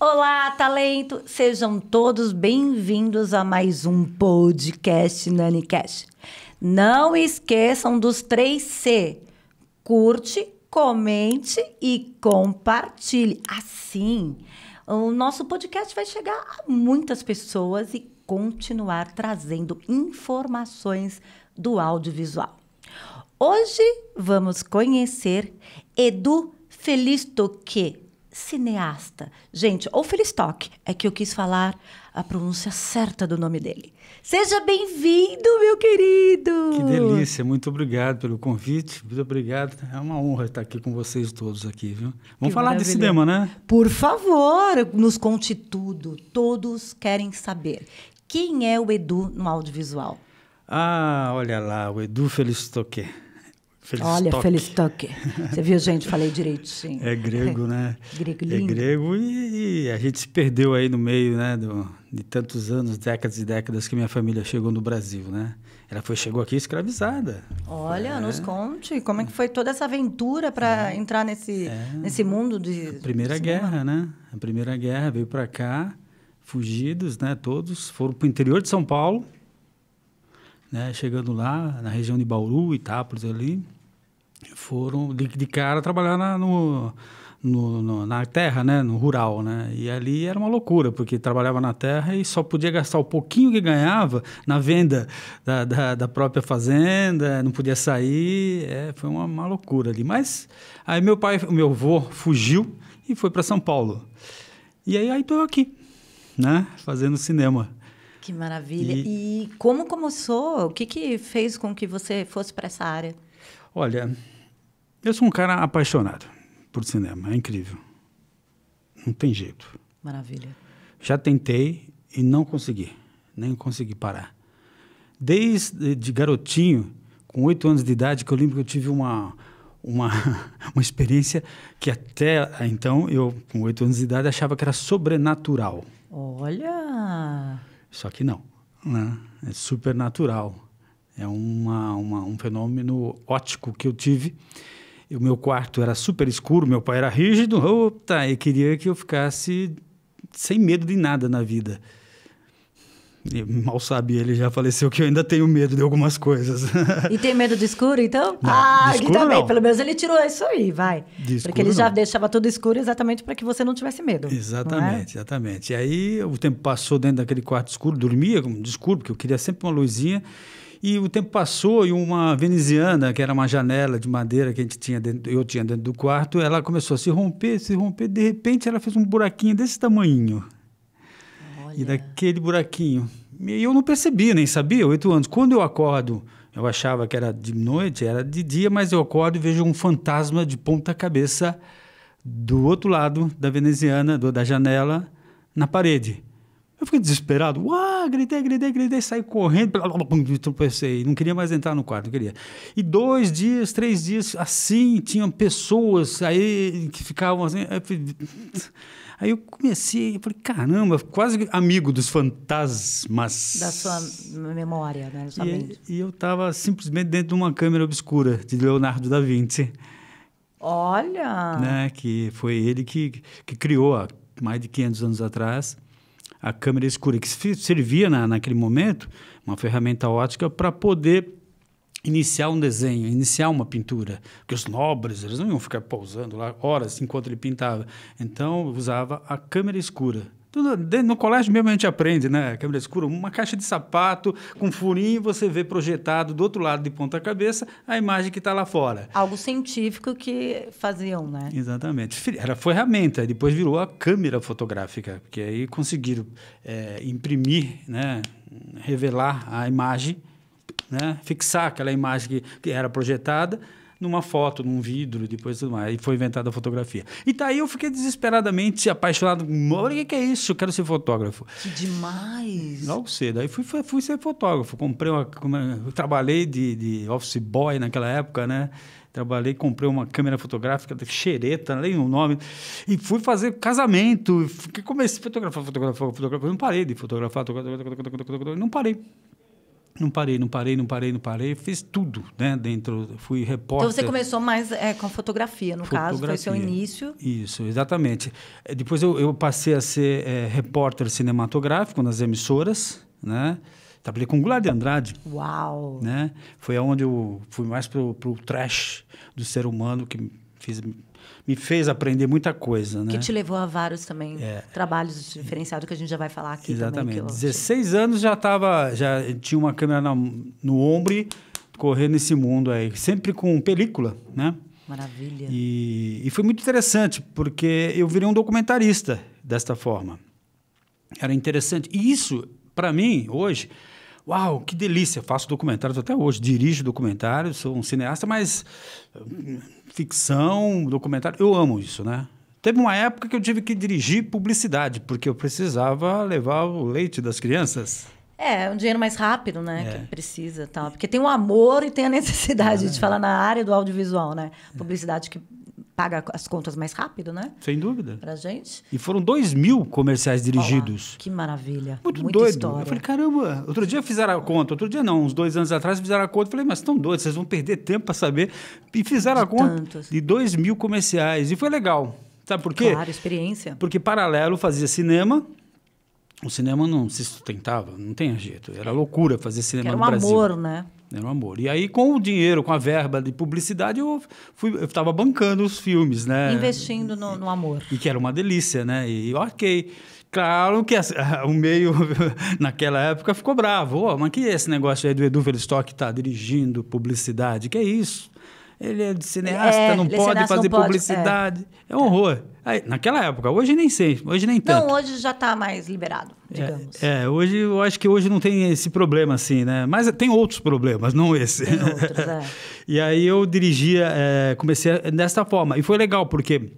Olá, talento! Sejam todos bem-vindos a mais um podcast Nani Cash. Não esqueçam dos três C: curte, comente e compartilhe. Assim, o nosso podcast vai chegar a muitas pessoas e continuar trazendo informações do audiovisual. Hoje vamos conhecer Edu Felistoque, cineasta. Gente, ou Felistock, é que eu quis falar a pronúncia certa do nome dele. Seja bem-vindo, meu querido! Que delícia, muito obrigado pelo convite, muito obrigado. É uma honra estar aqui com vocês todos aqui, viu? Vamos que falar de cinema, né? Por favor, nos conte tudo. Todos querem saber. Quem é o Edu no audiovisual? Ah, olha lá, o Edu Felistoque Felistoque. Olha, Felistoque. Você viu, gente? Falei direito, sim. É grego, né? grego é lindo. É grego e, e, a gente se perdeu aí no meio, né? Do, de tantos anos, décadas e décadas que minha família chegou no Brasil, né? Ela foi, chegou aqui escravizada. Olha, é. nos conte como é que foi toda essa aventura para é. entrar nesse, é. nesse mundo de. A primeira guerra, né? A primeira guerra veio para cá, fugidos, né? Todos foram para o interior de São Paulo, né? Chegando lá na região de Bauru, Itápolis ali foram de, de cara trabalhar na, no, no, no, na terra, né? No rural, né? E ali era uma loucura, porque trabalhava na terra e só podia gastar o pouquinho que ganhava na venda da, da, da própria fazenda, não podia sair. É, foi uma, uma, loucura ali. Mas aí meu pai, meu avô fugiu e foi para São Paulo. E aí, aí aqui, né? Fazendo cinema. Que maravilha. E, e como começou? O que, que fez com que você fosse para essa área? Olha, eu sou um cara apaixonado por cinema, é incrível. Não tem jeito. Maravilha. Já tentei e não consegui, nem consegui parar. Desde de garotinho, com oito anos de idade, que eu lembro que eu tive uma, uma, uma experiência que até então eu, com oito anos de idade, achava que era sobrenatural. Olha! Só que não, né? É supernatural. É uma, uma, um fenômeno ótico que eu tive. O meu quarto era super escuro, meu pai era rígido, opa, e queria que eu ficasse sem medo de nada na vida. E mal sabe ele já faleceu que eu ainda tenho medo de algumas coisas. e tem medo do escuro, então? Não, ah, escuro, ele então também. Não. Pelo menos ele tirou isso aí, vai. Escuro, Porque ele não. já deixava tudo escuro exatamente para que você não tivesse medo. É? Exatamente, é? exatamente. E aí o tempo passou dentro daquele quarto escuro, dormia como escuro, porque eu queria sempre uma luzinha. E o tempo passou e uma veneziana, que era uma janela de madeira que a gente tinha dentro, eu tinha dentro do quarto, ela começou a se romper, se romper. De repente, ela fez um buraquinho desse tamanho. Olha. E daquele buraquinho. E eu não percebi, nem sabia, oito anos. Quando eu acordo, eu achava que era de noite, era de dia, mas eu acordo e vejo um fantasma de ponta cabeça do outro lado da veneziana, do, da janela, na parede. Eu fiquei desesperado. Uau, gritei, gritei, gritei, saí correndo, tropecei. Não queria mais entrar no quarto, não queria. E dois dias, três dias, assim, tinham pessoas aí que ficavam assim. Aí eu comecei, eu falei, caramba, quase amigo dos fantasmas. Da sua memória, né? e, e, eu estava simplesmente dentro de uma câmera obscura de Leonardo da Vinci. Olha! Né? Que foi ele que, que criou há mais de 500 anos atrás a câmera escura, que servia na, naquele momento, uma ferramenta ótica, para poder iniciar um desenho, iniciar uma pintura. Porque os nobres, eles não iam ficar pousando lá horas enquanto ele pintava. Então, usava a câmera escura. Tudo, no colégio mesmo a gente aprende, né? Câmera escura, uma caixa de sapato com furinho, você vê projetado do outro lado de ponta cabeça a imagem que está lá fora. Algo científico que faziam, né? Exatamente. Era ferramenta, depois virou a câmera fotográfica, porque aí conseguiram é, imprimir, né? revelar a imagem, né? fixar aquela imagem que, que era projetada numa foto, num vidro, depois tudo mais. E foi inventada a fotografia. E daí eu fiquei desesperadamente apaixonado. Olha, o que, que é isso? Eu quero ser fotógrafo. Que demais! Logo cedo. Aí fui, fui, fui ser fotógrafo. Comprei uma. Trabalhei de, de office boy naquela época, né? Trabalhei, comprei uma câmera fotográfica, xereta, nem o nome, e fui fazer casamento. fiquei Comecei a fotografar, fotografar, fotografar. Não parei de fotografar, fotografar, fotografar, fotografar, não parei. Não parei, não parei, não parei, não parei. Fiz tudo, né? Dentro, fui repórter. Então você começou mais é, com fotografia, no fotografia. caso, foi seu início. Isso, exatamente. É, depois eu, eu passei a ser é, repórter cinematográfico nas emissoras, né? Trabalhei com Goulart de Andrade. Uau! Né? Foi onde eu fui mais pro, pro trash do ser humano que fiz me fez aprender muita coisa, né? Que te levou a vários também é. trabalhos diferenciados que a gente já vai falar aqui Exatamente. Também, 16 anos já tava, já tinha uma câmera no, no ombro, correndo nesse mundo aí, sempre com película, né? Maravilha. E, e foi muito interessante, porque eu virei um documentarista desta forma. Era interessante. E isso, para mim, hoje, Uau, que delícia! Faço documentários até hoje, dirijo documentários, sou um cineasta, mas ficção, documentário. Eu amo isso, né? Teve uma época que eu tive que dirigir publicidade, porque eu precisava levar o leite das crianças. É, um dinheiro mais rápido, né? É. Que precisa tal. Porque tem o amor e tem a necessidade é, gente fala na área do audiovisual, né? Publicidade que paga as contas mais rápido, né? Sem dúvida. Pra gente. E foram dois mil comerciais dirigidos. Olá, que maravilha. Muito Muita doido. História. Eu falei, caramba, outro dia fizeram a conta, outro dia não, uns dois anos atrás fizeram a conta. Eu falei, mas estão doidos, vocês vão perder tempo para saber. E fizeram De a conta tantos. de dois mil comerciais. E foi legal. Sabe por quê? Claro, experiência. Porque paralelo fazia cinema, o cinema não se sustentava, não tem jeito. Era loucura fazer cinema era um no Brasil. Era um amor, né? Era um amor. E aí, com o dinheiro, com a verba de publicidade, eu fui, eu estava bancando os filmes, né? Investindo no, no, amor. E que era uma delícia, né? E ok. Claro que o meio, naquela época, ficou bravo. Oh, mas que é esse negócio aí do Edu Velistock tá dirigindo publicidade? Que é isso? ele é cineasta, é, não é pode fazer não pode, publicidade. É, é um horror. Aí, naquela época, hoje nem sei, hoje nem tanto. Não, hoje já está mais liberado, é, digamos. É, é, hoje eu acho que hoje não tem esse problema assim, né? Mas tem outros problemas, não esse. Tem outros, é. e aí eu dirigia, é, comecei dessa forma. E foi legal, porque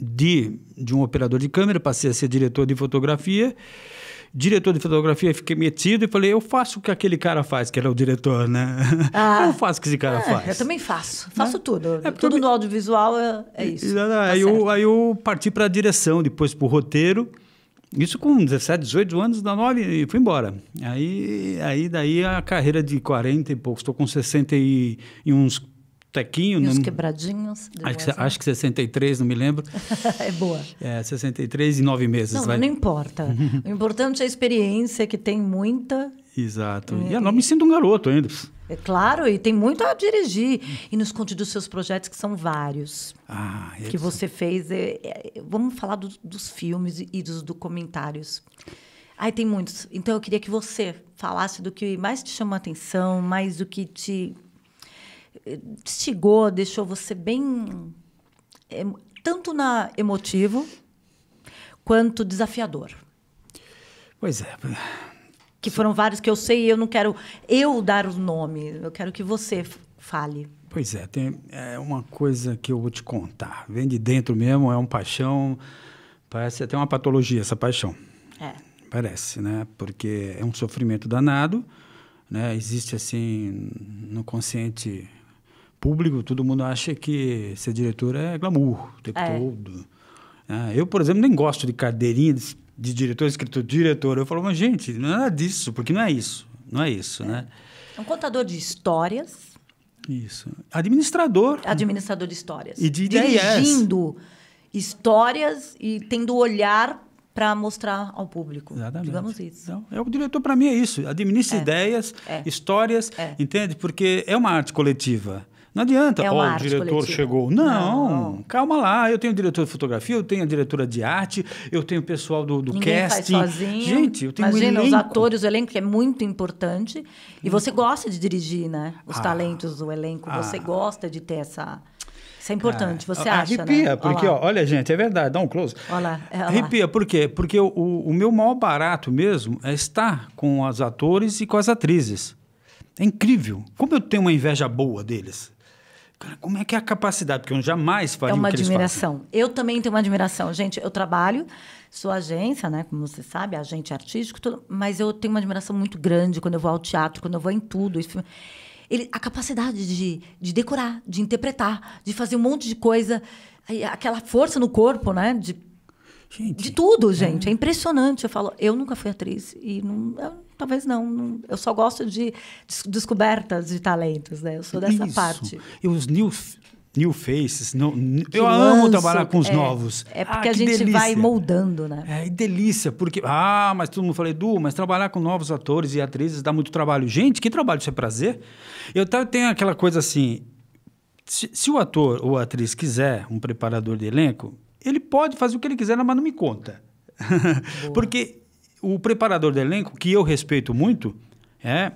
de, de um operador de câmera, passei a ser diretor de fotografia diretor de fotografia, fiquei metido e falei, eu faço o que aquele cara faz, que era o diretor, né? Ah, eu faço o que esse cara é, faz. Eu também faço, faço é. tudo. É tudo no audiovisual é, é isso. Tá aí, eu, aí eu parti para a direção, depois para o roteiro. Isso com 17, 18 anos, da 9 e fui embora. Aí, aí daí a carreira de 40 e poucos, estou com 60 e, e uns tequinho. E os não... Né? quebradinhos. Acho que, acho que 63, não me lembro. é boa. É, 63 e nove meses. Não, vai... não importa. o importante é a experiência, que tem muita. Exato. É, e, e ah, eu não me sinto um garoto ainda. É claro, e tem muito a dirigir. E nos conte dos seus projetos, que são vários. Ah, que você fez. É, é, vamos falar do, dos filmes e dos documentários. Aí tem muitos. Então eu queria que você falasse do que mais te chamou a atenção, mais do que te instigou, deixou você bem. tanto na emotivo quanto desafiador. Pois é. Que foram vários que eu sei e eu não quero eu dar o nome, eu quero que você fale. Pois é, tem, é uma coisa que eu vou te contar. Vem de dentro mesmo, é uma paixão, parece até uma patologia essa paixão. É. Parece, né? Porque é um sofrimento danado, né? Existe assim no consciente público, todo mundo acha que ser diretor é glamour o tempo é. todo. É, eu, por exemplo, nem gosto de cadeirinha de, de diretor, escrito diretor. Eu falo, mas gente, não é nada disso, porque não é isso. Não é isso, é. né? É um contador de histórias. Isso. Administrador. Administrador de histórias. E de Dirigindo yes. histórias e tendo olhar para mostrar ao público. Exatamente. Digamos isso. Então, é o diretor para mim é isso. Administra é. ideias, é. histórias, é. entende? Porque é uma arte coletiva. Não adianta, é oh, o diretor coletiva. chegou. Não, não, calma lá. Eu tenho diretor de fotografia, eu tenho a diretora de arte, eu tenho o pessoal do, do casting. Faz sozinho. Gente, eu tenho Imagina, um os atores, o elenco, que é muito importante. E você hum. gosta de dirigir, né? Os ah, talentos do elenco. Ah, você gosta de ter essa. Isso é importante, ah, você acha, arrepia, né? porque, ó, olha, gente, é verdade, dá um close. Olá, é, arrepia, por quê? Porque o, o meu maior barato mesmo é estar com os atores e com as atrizes. É incrível. Como eu tenho uma inveja boa deles. Cara, como é que é a capacidade? Porque eu jamais faria É uma admiração. Eu também tenho uma admiração. Gente, eu trabalho, sou agência, né? Como você sabe, agente artístico, tudo, mas eu tenho uma admiração muito grande quando eu vou ao teatro, quando eu vou em tudo. Isso, ele, a capacidade de, de decorar, de interpretar, de fazer um monte de coisa, aquela força no corpo, né? De, gente, de tudo, é. gente. É. é impressionante. Eu falo, eu nunca fui atriz e não. Eu, Talvez não, Eu só gosto de descobertas de talentos, né? Eu sou dessa Isso. parte. E os new, new faces, não eu lanço, amo trabalhar com os é, novos. É porque ah, a gente delícia. vai moldando, né? É, delícia, porque. Ah, mas todo mundo fala, Edu, mas trabalhar com novos atores e atrizes dá muito trabalho. Gente, que trabalho, isso é prazer. Eu tenho aquela coisa assim. Se, se o ator ou a atriz quiser um preparador de elenco, ele pode fazer o que ele quiser, mas não me conta. porque o preparador do elenco, que eu respeito muito, é,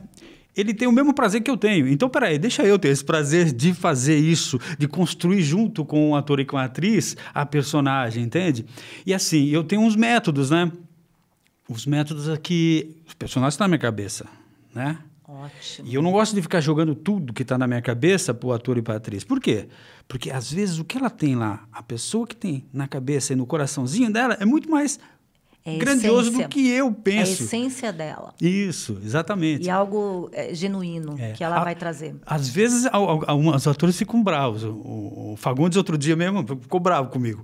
ele tem o mesmo prazer que eu tenho. Então, peraí, deixa eu ter esse prazer de fazer isso, de construir junto com o ator e com a atriz a personagem, entende? E assim, eu tenho uns métodos, né? Os métodos aqui. Os personagens estão na minha cabeça, né? Ótimo. E eu não gosto de ficar jogando tudo que está na minha cabeça para o ator e para a atriz. Por quê? Porque às vezes o que ela tem lá, a pessoa que tem na cabeça e no coraçãozinho dela, é muito mais é grandioso essência, do que eu é penso. É a essência dela. Isso, exatamente. E algo é, genuíno é. que ela a, vai trazer. Às vezes, alguns atores ficam bravos. O, o, Fagundes, outro dia mesmo, ficou bravo comigo.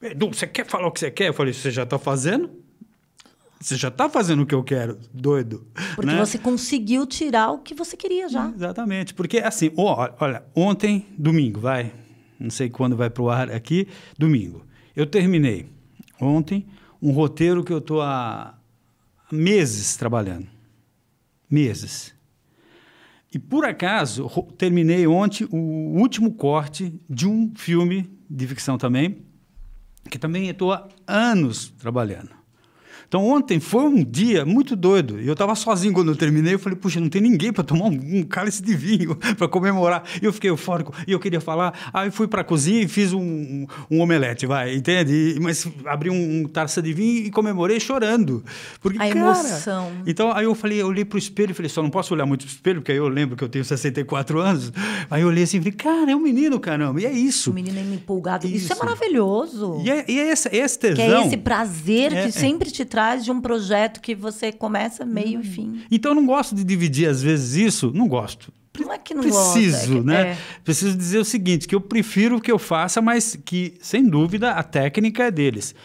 Edu, você quer falar o que você quer? Eu falei, você já está fazendo? Você já está fazendo o que eu quero, doido. Porque né? você conseguiu tirar o que você queria já. Exatamente. Porque, é assim, olha, ontem, domingo, vai. Não sei quando vai para o ar aqui. Domingo. Eu terminei ontem um roteiro que eu estou há meses trabalhando. Meses. E por acaso, terminei ontem o último corte de um filme de ficção também, que também estou há anos trabalhando. Então ontem foi um dia muito doido. Eu estava sozinho quando eu terminei. Eu falei, puxa, não tem ninguém para tomar um, um cálice de vinho para comemorar. E eu fiquei eufórico e eu queria falar. Aí fui para a cozinha e fiz um, um, omelete, vai, entende? E, mas abri um, um taça de vinho e comemorei chorando. Porque, a cara, emoção. Então aí eu falei, eu olhei para o espelho e falei, só não posso olhar muito para o espelho, porque aí eu lembro que eu tenho 64 anos. Aí eu olhei assim e falei, cara, é um menino, caramba. E é isso. O menino é empolgado. Isso, é isso é maravilhoso. E é, e é, é esse, esse tesão. Que é esse prazer é, que é. sempre te traz trás de um projeto que você começa meio hum. e fim. Então eu não gosto de dividir às vezes isso, não gosto. Não é que não Preciso, gosta, é né? É. Preciso dizer o seguinte, que eu prefiro que eu faça, mas que, sem dúvida, a técnica é deles.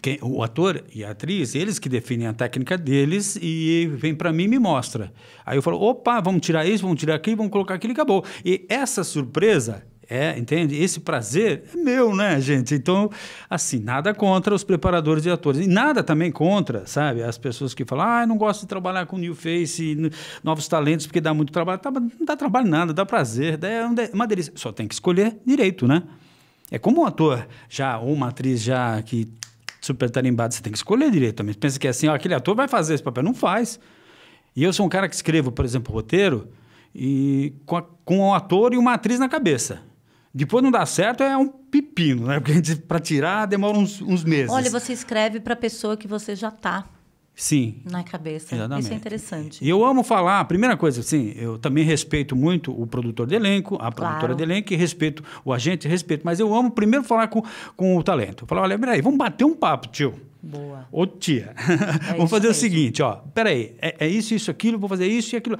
Quem, o ator e a atriz, eles que definem a técnica deles e vem para mim e me mostra. Aí eu falo, opa, vamos tirar isso, vamos tirar aquilo, vamos colocar aquilo e acabou. E essa surpresa é, entende? Esse prazer é meu, né, gente? Então, assim, nada contra os preparadores de atores. E nada também contra, sabe? As pessoas que falam, ah, não gosto de trabalhar com New Face, novos talentos, porque dá muito trabalho. Tá, não dá trabalho nada, dá prazer, é uma delícia. Só tem que escolher direito, né? É como um ator já, ou uma atriz já que super tarimbado, você tem que escolher direito também. pensa que é assim, ó, aquele ator vai fazer esse papel. Não faz. E eu sou um cara que escrevo, por exemplo, roteiro, e com, a, com um ator e uma atriz na cabeça. Depois não dá certo, é um pepino, né? Porque para tirar demora uns, uns meses. Olha, você escreve para a pessoa que você já tá. Sim. Na cabeça. Exatamente. Isso é interessante. E eu amo falar, a primeira coisa, assim, eu também respeito muito o produtor de elenco, a produtora claro. de elenco, respeito o agente, respeito. Mas eu amo primeiro falar com, com o talento. Falar, olha, peraí, vamos bater um papo, tio. Boa. Ô, tia, é vamos fazer mesmo. o seguinte, ó. Peraí, é, é isso, isso, aquilo, vou fazer isso e aquilo.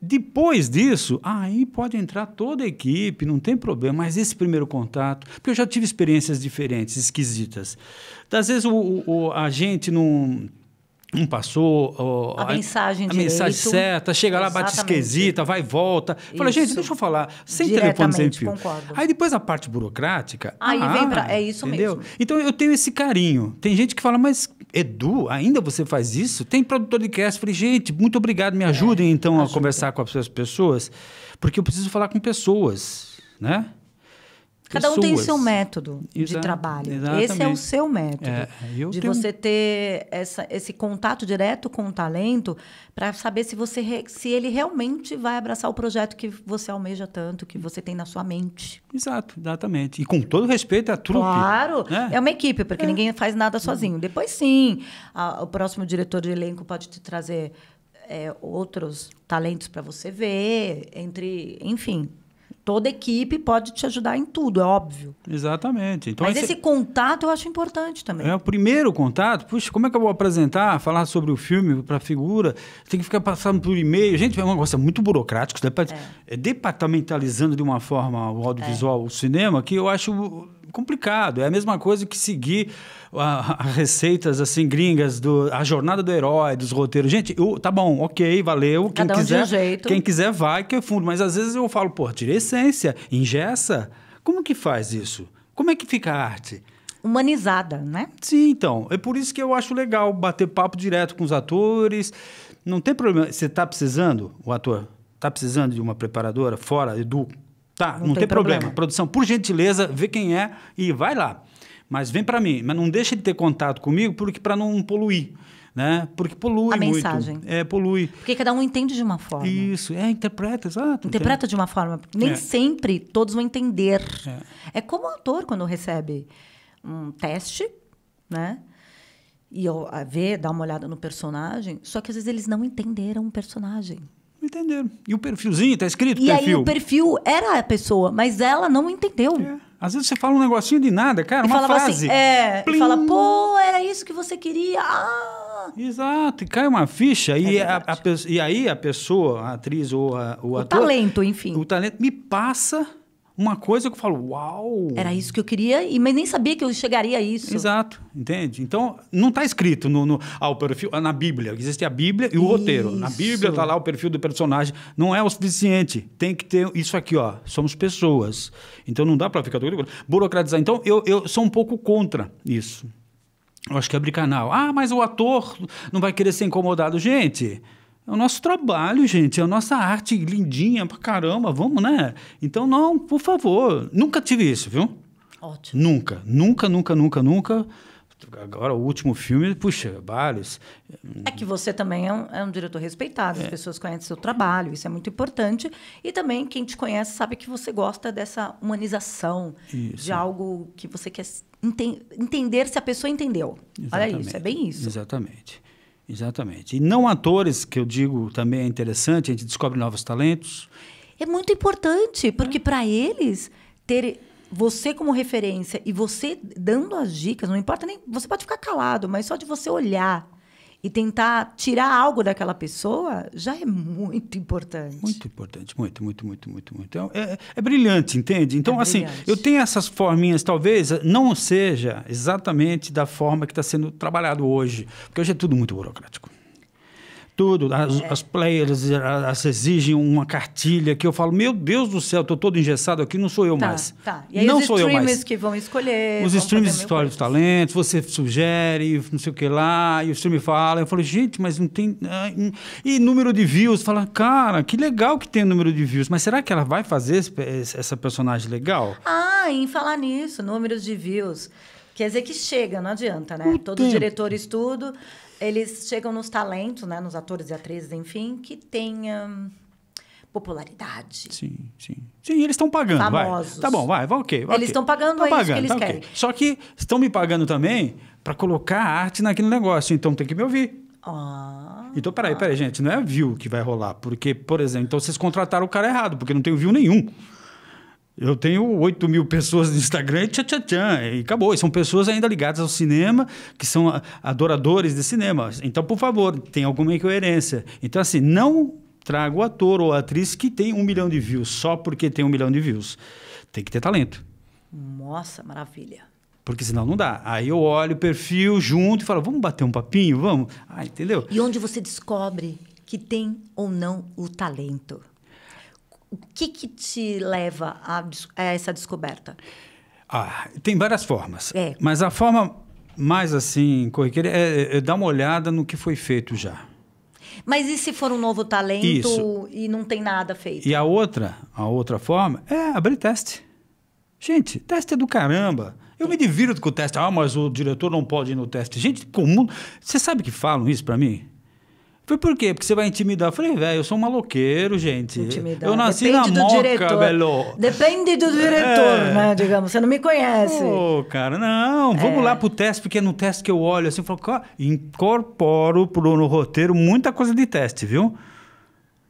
Depois disso, aí pode entrar toda a equipe, não tem problema, mas esse primeiro contato, porque eu já tive experiências diferentes, esquisitas. Às vezes o, o a gente não um passou a, mensagem, a, direito, mensagem certa, chega lá, bate esquisita, vai e volta. Fala, gente, deixa eu falar, sem telefone sem fio. Concordo. Aí depois a parte burocrática. Aí ah, vem pra. Ah, é isso entendeu? mesmo. Então eu tenho esse carinho. Tem gente que fala, mas Edu, ainda você faz isso? Tem produtor de cast. Falei, gente, muito obrigado, me é, ajudem é, então a conversar com as pessoas, porque eu preciso falar com pessoas, né? Cada um tem o seu método Exa de trabalho. Exatamente. Esse é o seu método. É, é de tenho... você ter essa, esse contato direto com o talento para saber se, você se ele realmente vai abraçar o projeto que você almeja tanto, que você tem na sua mente. Exato, exatamente. E com todo respeito à trupe. Claro, né? é uma equipe, porque é. ninguém faz nada sozinho. Depois, sim, a, o próximo diretor de elenco pode te trazer é, outros talentos para você ver, entre, enfim, toda equipe pode te ajudar em tudo, é óbvio. Exatamente. Então, Mas esse... esse... contato eu acho importante também. É o primeiro contato. Puxa, como é que eu vou apresentar, falar sobre o filme para a figura? Tem que ficar passando por e-mail. Gente, é um negócio muito burocrático. Depart... É. é. Departamentalizando de uma forma o audiovisual, é. o cinema, que eu acho complicado. É a mesma coisa que seguir as receitas assim gringas do a jornada do herói, dos roteiros. Gente, eu, tá bom, ok, valeu. Quem um quiser, de um jeito. quem quiser vai que é fundo. Mas às vezes eu falo, pô, tira essência, ingessa. Como que faz isso? Como é que fica a arte? Humanizada, né? Sim, então. É por isso que eu acho legal bater papo direto com os atores. Não tem problema. Você tá precisando, o ator, tá precisando de uma preparadora fora, Edu, Tá, não, não tem, tem problema. problema. Produção, por gentileza, vê quem é e vai lá. Mas vem para mim, mas não deixa de ter contato comigo porque para não poluir. Né? Porque polui a muito. mensagem. É, polui. Porque cada um entende de uma forma. Isso, é, interpreta, exato. Interpreta entendo. de uma forma. Nem é. sempre todos vão entender. É. é como o ator quando recebe um teste, né? E eu, a ver, dar uma olhada no personagem, só que às vezes eles não entenderam o personagem entenderam. E o perfilzinho, tá escrito e perfil. E aí o perfil era a pessoa, mas ela não entendeu. É. Às vezes você fala um negocinho de nada, cara, e uma assim, frase. Assim, é, Plim. e fala, pô, era isso que você queria. Ah. Exato, e cai uma ficha. É e, a, a, e aí a pessoa, a atriz ou a, o, o ator... O talento, enfim. O talento me passa uma coisa que eu falo, uau! Era isso que eu queria, mas nem sabia que eu chegaria a isso. Exato, entende? Então, não está escrito no, no, ah, perfil, ah, na Bíblia. Existe a Bíblia e o isso. roteiro. Na Bíblia está lá o perfil do personagem. Não é o suficiente. Tem que ter isso aqui, ó. Somos pessoas. Então, não dá para ficar... Burocratizar. Então, eu, eu sou um pouco contra isso. Eu acho que é abrir canal. Ah, mas o ator não vai querer ser incomodado. Gente... É o nosso trabalho, gente. É a nossa arte lindinha pra caramba. Vamos, né? Então, não, por favor. Nunca tive isso, viu? Ótimo. Nunca. Nunca, nunca, nunca, nunca. Agora, o último filme, puxa, Bales. É que você também é um, é um diretor respeitado, é. as pessoas conhecem seu trabalho, isso é muito importante. E também, quem te conhece sabe que você gosta dessa humanização, isso. de algo que você quer ente entender se a pessoa entendeu. Exatamente. Olha isso, é bem isso. Exatamente. Exatamente. E não atores, que eu digo também é interessante, a gente descobre novos talentos. É muito importante, porque é. para eles ter você como referência e você dando as dicas, não importa nem. Você pode ficar calado, mas só de você olhar e tentar tirar algo daquela pessoa já é muito importante. Muito importante, muito, muito, muito, muito, muito. Então, é, é brilhante, entende? Então, é assim, brilhante. eu tenho essas forminhas, talvez não seja exatamente da forma que está sendo trabalhado hoje, porque hoje é tudo muito burocrático tudo, as, é. as players exigem uma cartilha que eu falo, meu Deus do céu, estou todo engessado aqui, não sou eu tá, mais. Tá. E aí não os sou eu mais. que vão escolher. Os streamers streams escolhem os talentos, você sugere, não sei o que lá, e o stream fala. Eu falo, gente, mas não tem. Ah, hum. E número de views? Fala, cara, que legal que tem número de views, mas será que ela vai fazer esse, essa personagem legal? Ah, em falar nisso, números de views. Quer dizer que chega, não adianta, né? O Todo tempo. diretor estudo eles chegam nos talentos, né, nos atores e atrizes, enfim, que tenham popularidade. Sim, sim. Sim, eles estão pagando. Famosos. Vai. Tá bom, vai, vai ok. Vai, eles estão okay. pagando, aí. é pagando, que eles tá querem. Okay. Só que estão me pagando também para colocar arte naquele negócio, então tem que me ouvir. Ah, então, peraí, peraí, gente, não é view que vai rolar. Porque, por exemplo, então vocês contrataram o cara errado, porque não tem view nenhum. Eu tenho 8 mil pessoas no Instagram e tchan, tchan, tchan, e acabou. E são pessoas ainda ligadas ao cinema, que são adoradores de cinema. Então, por favor, tem alguma incoerência. Então, assim, não traga o ator ou a atriz que tem um milhão de views só porque tem um milhão de views. Tem que ter talento. Nossa, maravilha. Porque senão não dá. Aí eu olho o perfil junto e falo, vamos bater um papinho, vamos. Ah, entendeu? E onde você descobre que tem ou não o talento? o que, que te leva a, a essa descoberta? Ah, tem várias formas. É. Mas a forma mais assim, corriqueira, é, é, é dar uma olhada no que foi feito já. Mas e se for um novo talento Isso. e não tem nada feito? E a outra, a outra forma é abrir teste. Gente, teste é do caramba. Eu me divirto com o teste. Ah, mas o diretor não pode ir no teste. Gente comum. Você sabe que falam isso para mim? Falei, por quê? Porque você vai intimidar. Eu falei, velho, eu sou um maloqueiro, gente. Intimidar. Eu nasci Depende na moca, diretor. velho. Depende do diretor, é. né? Digamos, você não me conhece. Ô, oh, cara, não. É. Vamos lá pro teste, porque é no teste que eu olho assim, eu falo, incorporo pro, no roteiro muita coisa de teste, viu?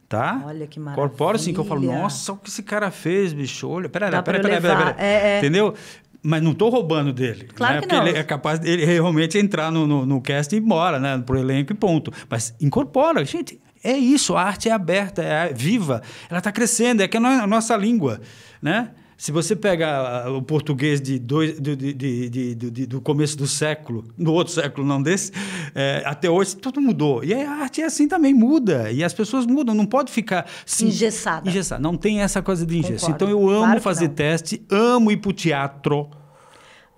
Tá? Olha que maravilha. Corporo assim, que eu falo, nossa, o que esse cara fez, bicho. Olha, peraí, peraí, peraí, peraí. Entendeu? Mas não estou roubando dele. Né? Claro né? que Porque não. ele é capaz ele realmente entrar no, no, no cast e ir embora, né? Pro elenco e ponto. Mas incorpora, gente. É isso, a arte é aberta, é viva, ela está crescendo, é que é a nossa língua, né? Se você pega ah, ah, o português de dois, de, de, de, do começo do século, no outro século não desse, é, até hoje tudo mudou. E a arte é assim também, muda. E as pessoas mudam, não pode ficar... Sim, engessada. engessada. Não tem essa coisa de engesso. Então eu amo claro fazer não. teste, amo ir para o teatro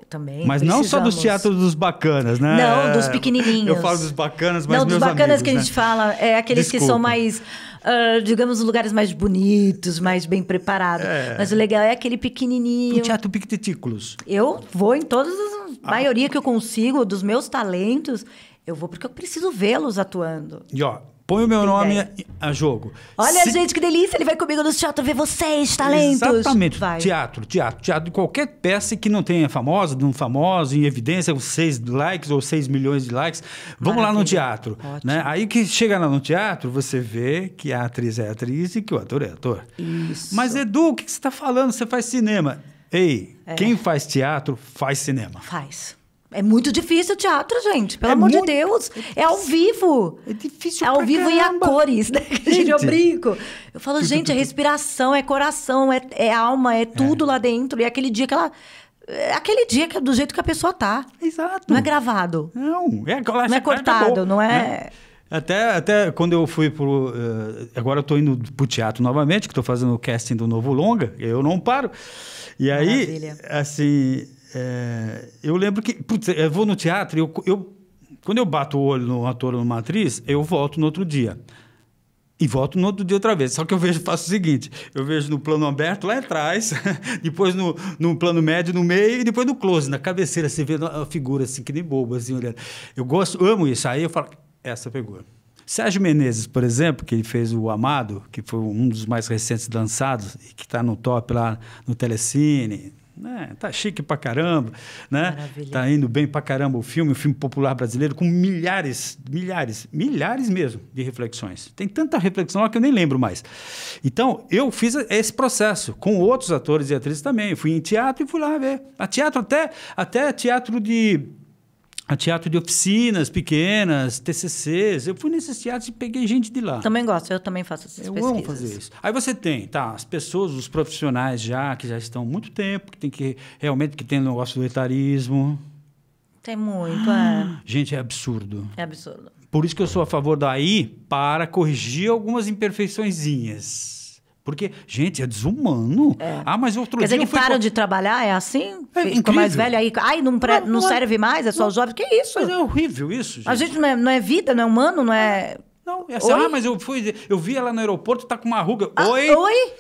também. Mas não só dos teatros dos bacanas, né? Não, dos pequenininhos. Eu falo dos bacanas, mas Não, dos bacanas amigos, que a né? gente fala, é aqueles Desculpa. que são mais... Uh, digamos, lugares mais bonitos, mais bem preparados. É. Mas o legal é aquele pequenininho. O Teatro Pictetículos. Eu vou em todas as... A ah. maioria que eu consigo, dos meus talentos, eu vou porque eu preciso vê-los atuando. E ó, Põe o meu Tem nome a, é. a, jogo. Olha, Se... gente, que delícia! Ele vai comigo no teatro ver vocês, talentos! Exatamente. Vai. Teatro, teatro, teatro. Qualquer peça que não tenha famosa, não famosa, em evidência, com seis likes ou seis milhões de likes. Vamos Maravilha. lá no teatro. Né? Aí que chega lá no teatro, você vê que a atriz é atriz e que o ator é ator. Isso. Mas, Edu, o que você está falando? Você faz cinema. Ei, é. quem faz teatro faz cinema. Faz. É muito difícil o teatro, gente. Pelo é amor muito... de Deus. É ao vivo. É difícil É ao vivo caramba. e a cores, né? Gente. Eu brinco. Eu falo, gente, é respiração, é coração, é, é alma, é tudo é. lá dentro. E é aquele dia que ela é aquele dia que, é do jeito que a pessoa tá. Exato. Não é gravado. Não, é, não é cortado, acabou, não é... é. Até, até quando eu fui pro. Uh, agora eu tô indo pro teatro novamente, que tô fazendo o casting do novo Longa, eu não paro. E Maravilha. aí, assim, é, eu lembro que, putz, eu vou no teatro, eu, eu, quando eu bato o olho num ator ou numa atriz, eu volto no outro dia. E volto no outro dia outra vez. Só que eu vejo, faço o seguinte: eu vejo no plano aberto lá atrás, depois no, no plano médio no meio e depois no close, na cabeceira. Você vê a figura assim, que nem boba, assim, olhando. Eu gosto, amo isso. Aí eu falo: essa pegou. Sérgio Menezes, por exemplo, que ele fez o Amado, que foi um dos mais recentes lançados e que está no top lá no Telecine, né? Tá chique pra caramba, né? Tá indo bem pra caramba o filme, o filme popular brasileiro, com milhares, milhares, milhares mesmo de reflexões. Tem tanta reflexão lá que eu nem lembro mais. Então, eu fiz esse processo com outros atores e atrizes também. Eu fui em teatro e fui lá ver. A teatro até, até teatro de a teatro de oficinas pequenas, TCCs. Eu fui nesses teatros e peguei gente de lá. Também gosto, eu também faço essas eu pesquisas. Eu amo fazer isso. Aí você tem, tá, as pessoas, os profissionais já, que já estão há muito tempo, que tem que realmente que tem o negócio do etarismo. Tem muito, é. Gente, é absurdo. É absurdo. Por isso que eu sou a favor daí para corrigir algumas imperfeiçõezinhas porque, gente, é desumano. É. Ah, mas outro Quer dia. Quer dizer param co... de trabalhar, é assim? É Ficou incrível. mais velho aí. Ai, não, não, não, é- serve mais, é só não, jovens Que isso? Mas é horrível isso, gente. A gente não é, não é vida, não é humano, não é. Não, é assim, ah, mas eu fui. Eu vi ela no aeroporto, tá com uma ruga. Ah, oi? Oi?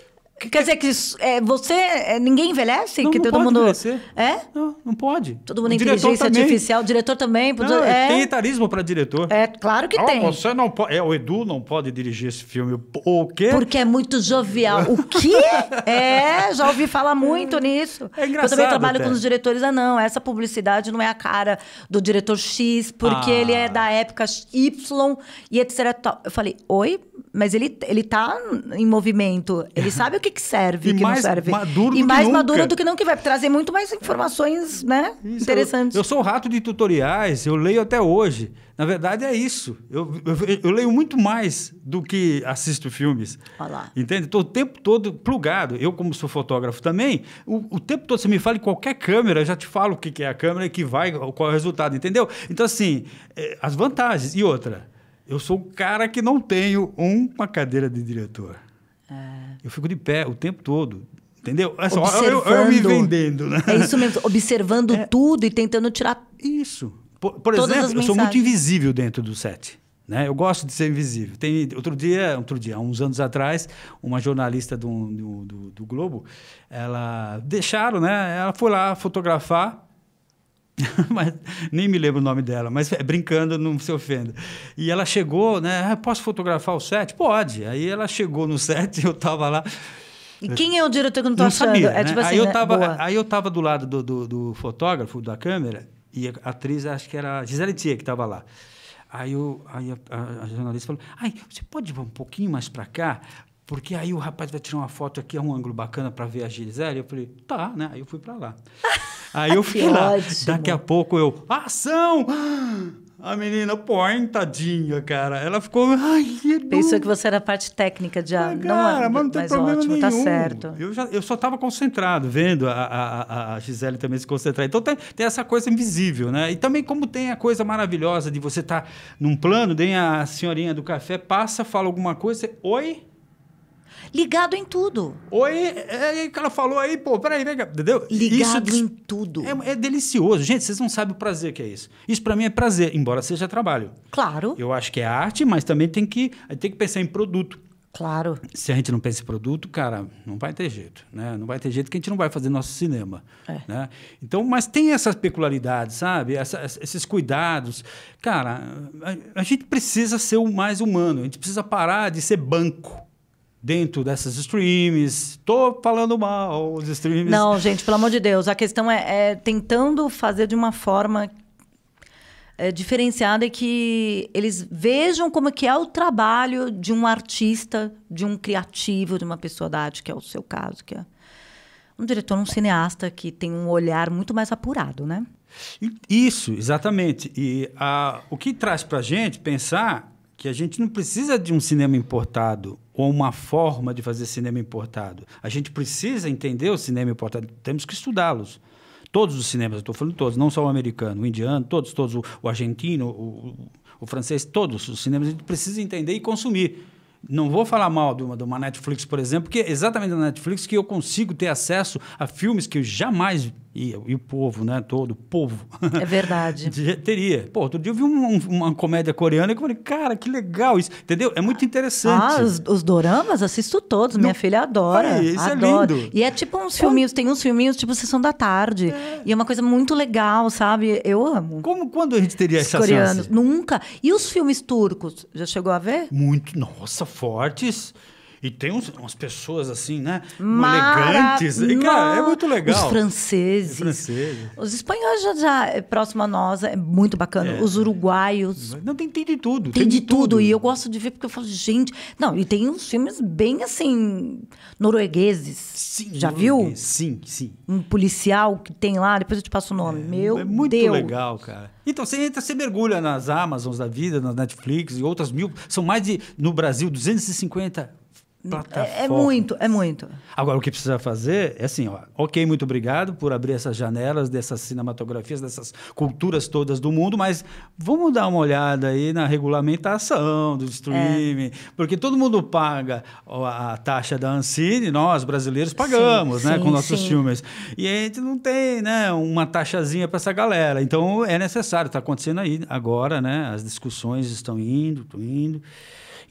Quer dizer que é, você. É, ninguém envelhece? Não, que não todo pode mundo. Envelhecer. É? Não, não pode. Todo mundo o inteligência artificial, o diretor também. Não, é... Tem etarismo para diretor. É, claro que oh, tem. Você não pode. É, o Edu não pode dirigir esse filme. O quê? Porque é muito jovial. o que? É, já ouvi falar muito é nisso. É engraçado. Eu também trabalho até. com os diretores. Ah, não, essa publicidade não é a cara do diretor X, porque ah. ele é ah. da época Y e etc. Eu falei, oi, mas ele, ele tá em movimento. Ele é. sabe o que, que serve e que não serve. Maduro e mais maduro do que não, que vai trazer muito mais informações né, isso, interessantes. Eu, eu, sou rato de tutoriais, eu leio até hoje. Na verdade, é isso. Eu, eu, eu leio muito mais do que assisto filmes. Entende? Estou o tempo todo plugado. Eu, como sou fotógrafo também, o, o tempo todo você me fala em qualquer câmera, eu já te falo o que, que é a câmera e que vai, qual é o resultado, entendeu? Então, assim, é, as vantagens. E outra eu sou um cara que não tenho uma cadeira de diretor. É. Eu fico de pé o tempo todo. Entendeu? Essa observando. Eu, eu, me vendendo, né? É isso mesmo, observando é. tudo e tentando tirar. Isso. Por, por exemplo, eu sou muito invisível dentro do set. Né? Eu gosto de ser invisível. Tem outro dia, outro dia, uns anos atrás, uma jornalista do, do, do, do Globo, ela deixaram, né? Ela foi lá fotografar mas nem me lembro o nome dela, mas é, brincando, não se ofenda. E ela chegou, né? Ah, posso fotografar o set? Pode. Aí ela chegou no set, eu tava lá. E quem é o diretor que eu não tô não achando? Sabia, é né? tipo assim, aí, eu né, tava, né? aí eu tava do lado do, do, do, fotógrafo, da câmera, e a atriz, acho que era a Gisele Tia que tava lá. Aí, eu, aí a, a, a, jornalista falou: Ai, você pode ir um pouquinho mais para cá? porque aí o rapaz vai tirar uma foto aqui, é um ângulo bacana para ver a Gisele. Eu falei, tá, né? Aí eu fui para lá. Aí eu fui lá. Ótimo. Daqui a pouco eu, ação! A menina, porn, tadinha, cara. Ela ficou. Ai, Pensou que você era parte técnica de ah, Cara, não, é. mas não tem mas problema ótimo, tá nenhum. Tá certo. Eu, já, eu só estava concentrado, vendo a, a, a Gisele também se concentrar. Então tem, tem essa coisa invisível, né? E também, como tem a coisa maravilhosa de você estar tá num plano, tem a senhorinha do café, passa, fala alguma coisa, você, oi? ligado em tudo. Oi, é, é, o cara falou aí, pô, peraí, vem cá, entendeu? Ligado isso, em tudo. É, é, delicioso. Gente, vocês não sabem o prazer que é isso. Isso para mim é prazer, embora seja trabalho. Claro. Eu acho que é arte, mas também tem que, tem que pensar em produto. Claro. Se a gente não pensa em produto, cara, não vai ter jeito, né? Não vai ter jeito que a gente não vai fazer nosso cinema, é. né? Então, mas tem essas peculiaridades, sabe? Essa, esses cuidados. Cara, a, a, gente precisa ser o mais humano, a gente precisa parar de ser banco dentro dessas streams. Tô falando mal os streams. Não, gente, pelo amor de Deus. A questão é, é tentando fazer de uma forma é, diferenciada e que eles vejam como que é o trabalho de um artista, de um criativo, de uma pessoa da arte, que é o seu caso, que é um diretor, um cineasta que tem um olhar muito mais apurado, né? Isso, exatamente. E ah, o que traz para a gente pensar que a gente não precisa de um cinema importado com uma forma de fazer cinema importado. A gente precisa entender o cinema importado, temos que estudá-los. Todos os cinemas, estou falando todos, não só o americano, o indiano, todos, todos, o, o argentino, o, o, francês, todos os cinemas, a gente precisa entender e consumir. Não vou falar mal de uma, de uma Netflix, por exemplo, porque é exatamente na Netflix que eu consigo ter acesso a filmes que eu jamais e, e, o povo, né? Todo, o povo. É verdade. teria. Pô, outro dia eu vi um, um, uma comédia coreana e eu falei, cara, que legal isso. Entendeu? É muito interessante. Ah, os, os doramas assisto todos. Não. Minha filha adora. É, isso é adora. é lindo. E é tipo uns filminhos, tem uns filminhos tipo Sessão da Tarde. É. E é uma coisa muito legal, sabe? Eu amo. Como quando a gente teria os essa coreanos? Chance? Nunca. E os filmes turcos? Já chegou a ver? Muito. Nossa, fortes. E tem uns, umas pessoas assim, né? Elegantes. E, cara, é muito legal. Os franceses. Os, franceses. os espanhóis já, já é próximo a nós, é muito bacana. É. Os uruguaios. Não, tem, tem de tudo. Tem, tem de, de tudo. tudo. E eu gosto de ver porque eu falo, gente. Não, e tem uns filmes bem assim, noruegueses. Sim. Já viu? Sim, sim. Um policial que tem lá, depois eu te passo o nome. É, Meu É muito Deus. legal, cara. Então, você entra, você mergulha nas Amazons da vida, nas Netflix e outras mil. São mais de, no Brasil, 250 plataforma. É, é muito, é muito. Agora, o que precisa fazer é assim, ó, ok, muito obrigado por abrir essas janelas dessas cinematografias, dessas culturas todas do mundo, mas vamos dar uma olhada aí na regulamentação do streaming, é. porque todo mundo paga a taxa da Ancine, nós brasileiros pagamos, né, sim, né, sim, com nossos sim. filmes. E a gente não tem, né, uma taxazinha para essa galera. Então, é necessário, está acontecendo aí agora, né, as discussões estão indo, estão indo.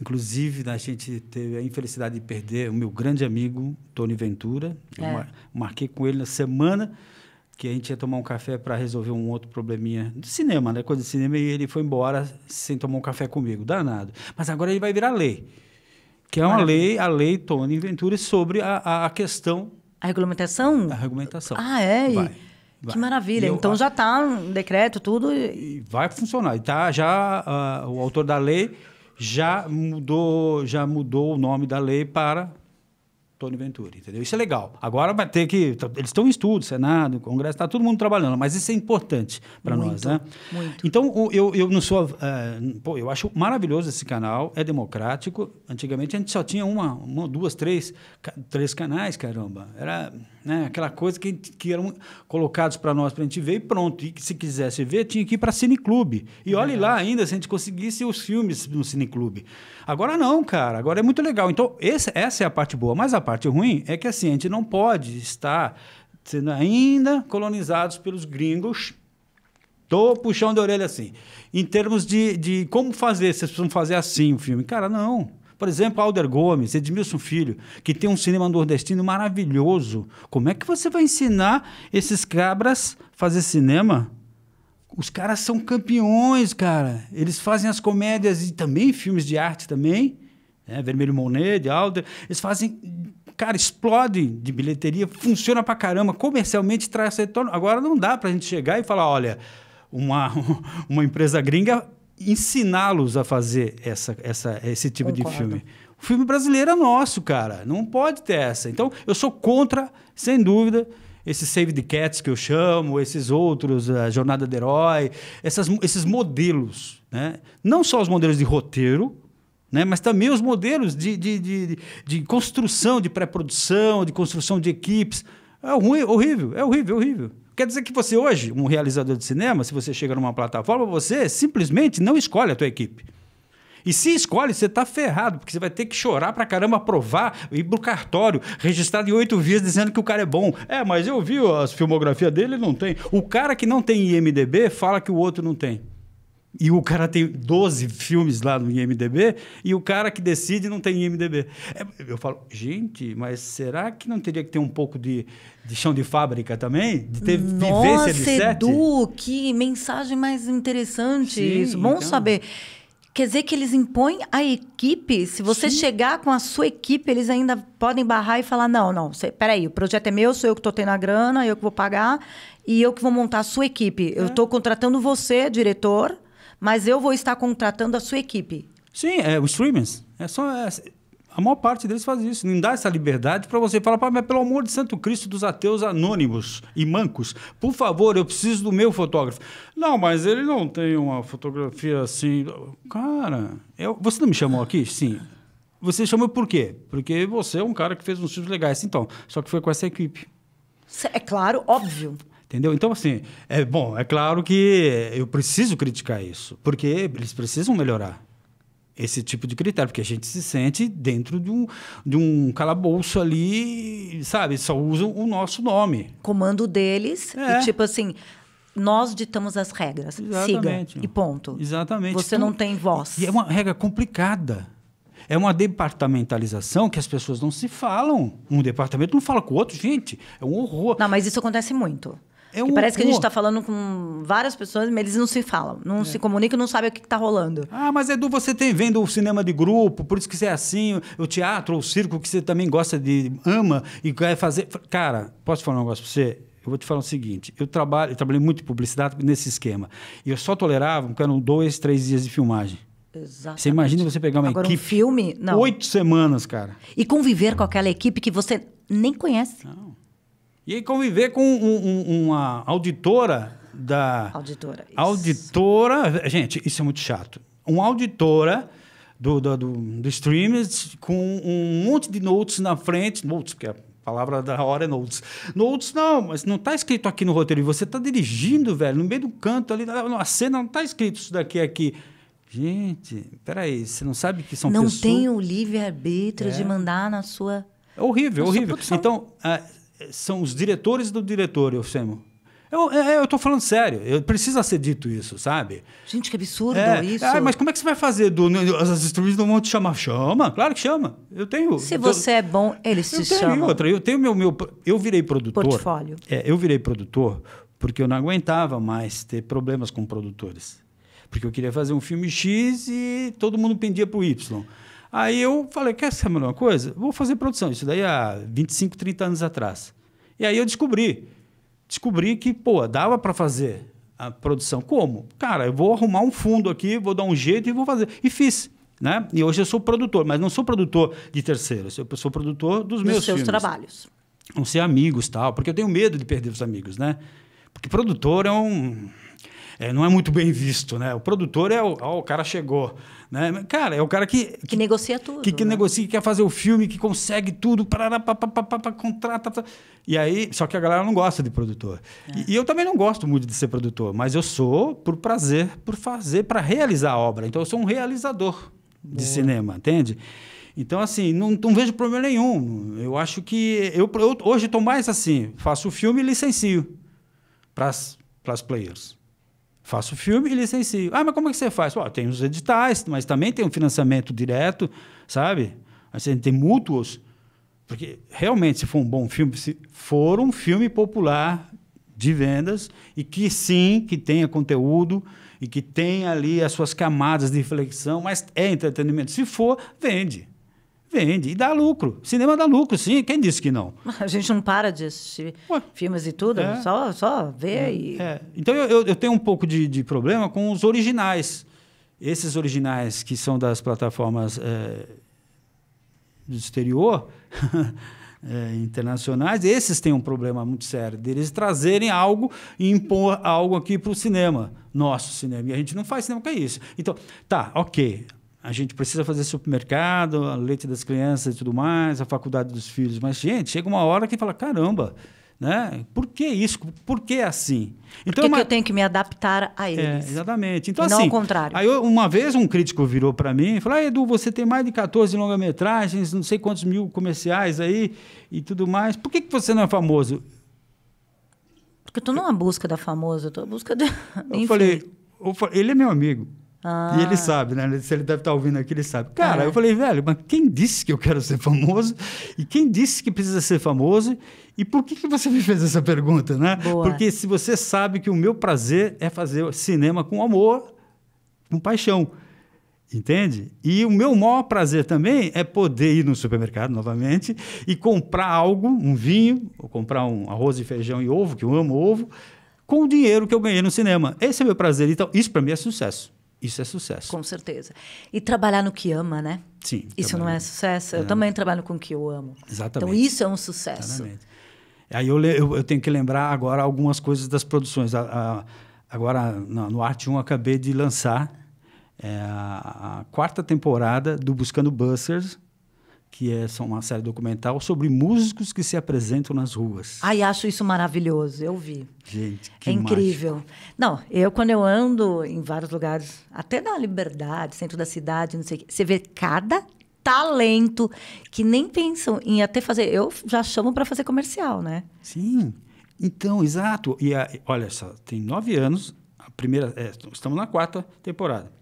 Inclusive, a gente teve a infelicidade de perder o meu grande amigo, Tony Ventura. É. Eu marquei com ele na semana que a gente ia tomar um café para resolver um outro probleminha do cinema, né? Coisa de cinema, e ele foi embora sem tomar um café comigo. Danado. Mas agora ele vai virar lei. Que é uma lei, a lei Tony Ventura, sobre a, a, questão a regulamentação? A regulamentação. Ah, é? Vai, vai. Que maravilha. Eu, então já está um decreto, tudo. E Vai funcionar. Está já uh, o autor da lei já mudou, já mudou o nome da lei para Tony Venturi, entendeu? Isso é legal. Agora vai ter que. Tá, eles estão em estudo, Senado, Congresso, está todo mundo trabalhando, mas isso é importante para nós, né? Muito. Então, eu, eu não sou. Uh, pô, eu acho maravilhoso esse canal, é democrático. Antigamente a gente só tinha uma, uma duas, três, três canais, caramba. Era né? Aquela coisa que, que eram colocados para nós para a gente ver e pronto. E se quisesse ver, tinha que ir para cineclube. E olhe é. lá ainda se a gente conseguisse os filmes no cineclube. Agora não, cara. Agora é muito legal. Então, esse, essa é a parte boa. Mas a parte ruim é que assim, a gente não pode estar sendo ainda colonizados pelos gringos. Tô puxando a orelha assim. Em termos de, de como fazer, vocês precisam fazer assim o filme. Cara, não. Por exemplo, Alder Gomes, Edmilson Filho, que tem um cinema nordestino maravilhoso. Como é que você vai ensinar esses cabras a fazer cinema? Os caras são campeões, cara. Eles fazem as comédias e também filmes de arte também. Né? Vermelho Monet, de Alder. Eles fazem cara, explode de bilheteria, funciona pra caramba, comercialmente traz retorno. Agora não dá pra gente chegar e falar, olha, uma, uma empresa gringa ensiná-los a fazer essa, essa, esse tipo Concordo. de filme. O filme brasileiro é nosso, cara. Não pode ter essa. Então, eu sou contra, sem dúvida, esses Save the Cats que eu chamo, esses outros, a Jornada do Herói, essas, esses modelos. Né? Não só os modelos de roteiro, né? mas também os modelos de, de, de, de construção, de pré-produção, de construção de equipes. É ruim, horrível, é horrível, é horrível. Quer dizer que você hoje, um realizador de cinema, se você chega numa plataforma, você simplesmente não escolhe a tua equipe. E se escolhe, você está ferrado, porque você vai ter que chorar pra caramba, provar, ir pro cartório, registrado em oito vias dizendo que o cara é bom. É, mas eu vi as filmografias dele, não tem. O cara que não tem IMDB fala que o outro não tem. E o cara tem 12 filmes lá no IMDB e o cara que decide não tem IMDB. É, eu falo, gente, mas será que não teria que ter um pouco de, de chão de fábrica também? De ter vivência de Edu, que mensagem mais interessante Sim, isso. Bom então... saber. Quer dizer que eles impõem a equipe? Se você Sim. chegar com a sua equipe, eles ainda podem barrar e falar: não, não, peraí, o projeto é meu, sou eu que estou tendo a grana, eu que vou pagar e eu que vou montar a sua equipe. É. Eu estou contratando você, diretor mas eu vou estar contratando a sua equipe. Sim, é, os streamers. É só, é, a maior parte deles faz isso, não dá essa liberdade para você falar, mas pelo amor de Santo Cristo dos ateus anônimos e mancos, por favor, eu preciso do meu fotógrafo. Não, mas ele não tem uma fotografia assim. Cara, eu... você não me chamou aqui? Sim. Você chamou por quê? Porque você é um cara que fez uns filmes legais, então. Só que foi com essa equipe. É claro, óbvio. Entendeu? Então, assim, é bom, é claro que eu preciso criticar isso, porque eles precisam melhorar esse tipo de critério, porque a gente se sente dentro de um, de um calabouço ali, sabe? Só usam o nosso nome. Comando deles, é. e tipo assim, nós ditamos as regras. Exatamente. Siga e ponto. Exatamente. Você então, não tem voz. E é uma regra complicada. É uma departamentalização que as pessoas não se falam. Um departamento não fala com o outro, gente. É um horror. Não, mas isso acontece muito. É um parece que a gente está falando com várias pessoas, mas eles não se falam, não é. se comunicam, não sabem o que está rolando. Ah, mas Edu, você tem vendo o cinema de grupo, por isso que você é assim, o teatro, o circo que você também gosta de ama e quer fazer. Cara, posso falar um negócio para você? Eu vou te falar o seguinte: eu trabalho, eu trabalhei muito em publicidade nesse esquema e eu só tolerava porque eram dois, três dias de filmagem. Exatamente. Você imagina você pegar uma Agora, equipe. Um filme? Não. Oito semanas, cara. E conviver com aquela equipe que você nem conhece. Não. E conviver com um, um, uma auditora da. Auditora. Isso. Auditora. Gente, isso é muito chato. Uma auditora do, do, do, do streamers com um monte de notes na frente. Notes, porque a palavra da hora é notes. Notes não, mas não está escrito aqui no roteiro. E você está dirigindo, velho, no meio do canto ali. A cena não está escrito isso daqui aqui. Gente, peraí, você não sabe que são não pessoas... Não tem o livre-arbítrio é. de mandar na sua... É horrível, horrível. Então, é, são os diretores do diretor, eu Eu, é, é, eu, estou falando sério, eu, precisa ser dito isso, sabe? Gente, que absurdo é, isso. É, mas como é que você vai fazer? Do, né, as streams não vão te chamar? Chama, claro que chama. Eu tenho. Se você eu, é bom, eles te tenho chamam. Outra, eu tenho meu, meu. Eu virei produtor. Portfólio. É, eu virei produtor porque eu não aguentava mais ter problemas com produtores. Porque eu queria fazer um filme X e todo mundo pendia para o Y. Aí eu falei, quer saber uma coisa? Vou fazer produção. Isso daí há 25, 30 anos atrás. E aí eu descobri. Descobri que, pô, dava para fazer a produção. Como? Cara, eu vou arrumar um fundo aqui, vou dar um jeito e vou fazer. E fiz. Né? E hoje eu sou produtor, mas não sou produtor de terceiros. Eu sou produtor dos, dos meus seus trabalhos. Não ser amigos tal, porque eu tenho medo de perder os amigos, né? Porque produtor é um... É, não é muito bem visto, né? O produtor é o, ó, o cara chegou, né? Cara, é o cara que. Que, que negocia tudo. Que, que né? negocia, que quer fazer o filme, que consegue tudo, parará, papapá, contrata. Tá. E aí, só que a galera não gosta de produtor. É. E, e, eu também não gosto muito de ser produtor, mas eu sou por prazer, por fazer, para realizar a obra. Então eu sou um realizador Boa. de cinema, entende? Então, assim, não, não, vejo problema nenhum. Eu acho que. Eu, eu hoje estou mais assim: faço o filme e licencio para as players. Faço filme e licencio. Ah, mas como é que você faz? Pô, tem os editais, mas também tem um financiamento direto, sabe? Assim, tem mútuos. Porque realmente, se for um bom filme, se for um filme popular de vendas e que sim, que tenha conteúdo e que tenha ali as suas camadas de reflexão, mas é entretenimento. Se for, vende. Vende e dá lucro. Cinema dá lucro, sim. Quem disse que não? A gente não para de assistir Ué, filmes e tudo, é, só, só vê é, e. É. Então eu, eu, tenho um pouco de, de, problema com os originais. Esses originais que são das plataformas é, do exterior, é, internacionais, esses têm um problema muito sério deles trazerem algo e impor algo aqui para o cinema, nosso cinema. E a gente não faz cinema com isso. Então, tá, ok a gente precisa fazer supermercado, a leite das crianças e tudo mais, a faculdade dos filhos. Mas, gente, chega uma hora que fala: caramba, né? Por que isso? Por que assim? Então, Por que, uma... que eu tenho que me adaptar a é, eles? É, exatamente. Então, e não assim, ao contrário. Aí eu, uma vez um crítico virou para mim e falou: ah, Edu, você tem mais de 14 longa-metragens, não sei quantos mil comerciais aí e tudo mais. Por que, que você não é famoso? Porque eu estou numa busca da famosa, eu estou à busca da. De... Eu falei, ele é meu amigo. Ah. E ele sabe, né? Se ele deve estar tá ouvindo aqui, ele sabe. Cara, é. eu falei, velho, mas quem disse que eu quero ser famoso? E quem disse que precisa ser famoso? E por que, que você me fez essa pergunta, né? Boa. Porque se você sabe que o meu prazer é fazer cinema com amor, com paixão. Entende? E o meu maior prazer também é poder ir no supermercado novamente e comprar algo, um vinho, ou comprar um arroz e feijão e ovo, que eu amo ovo, com o dinheiro que eu ganhei no cinema. Esse é meu prazer. Então, isso para mim é sucesso. Isso é sucesso. Com certeza. E trabalhar no que ama, né? Sim. Isso trabalho. não é sucesso? Eu é. também trabalho com o que eu amo. Então, Exatamente. Então, isso é um sucesso. Exatamente. Aí eu, eu, tenho que lembrar agora algumas coisas das produções. A, a, agora, no, no Arte 1, acabei de lançar é, a, a, quarta temporada do Buscando Busters, que é uma série documental sobre músicos que se apresentam nas ruas. Ai, acho isso maravilhoso. Eu vi. Gente, que é incrível. Mágico. Não, eu quando eu ando em vários lugares, até na Liberdade, centro da cidade, não sei, você vê cada talento que nem pensam em até fazer. Eu já chamo para fazer comercial, né? Sim. Então, exato. E a, olha só, tem nove anos. A primeira, é, estamos na quarta temporada.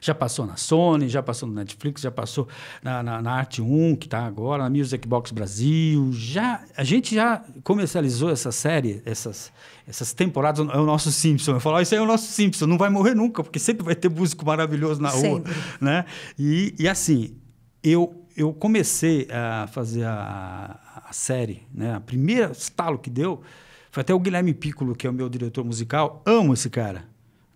Já passou na Sony, já passou no Netflix, já passou na, na, na Arte 1, que está agora, na Music Box Brasil. Já, a gente já comercializou essa série, essas, essas temporadas. É o nosso Simpson. Eu falo, ah, isso aí é o nosso Simpson, não vai morrer nunca, porque sempre vai ter músico maravilhoso na rua. Né? E, e assim, eu, eu comecei a fazer a, a série, né? a primeira estalo que deu foi até o Guilherme Piccolo, que é o meu diretor musical. Amo esse cara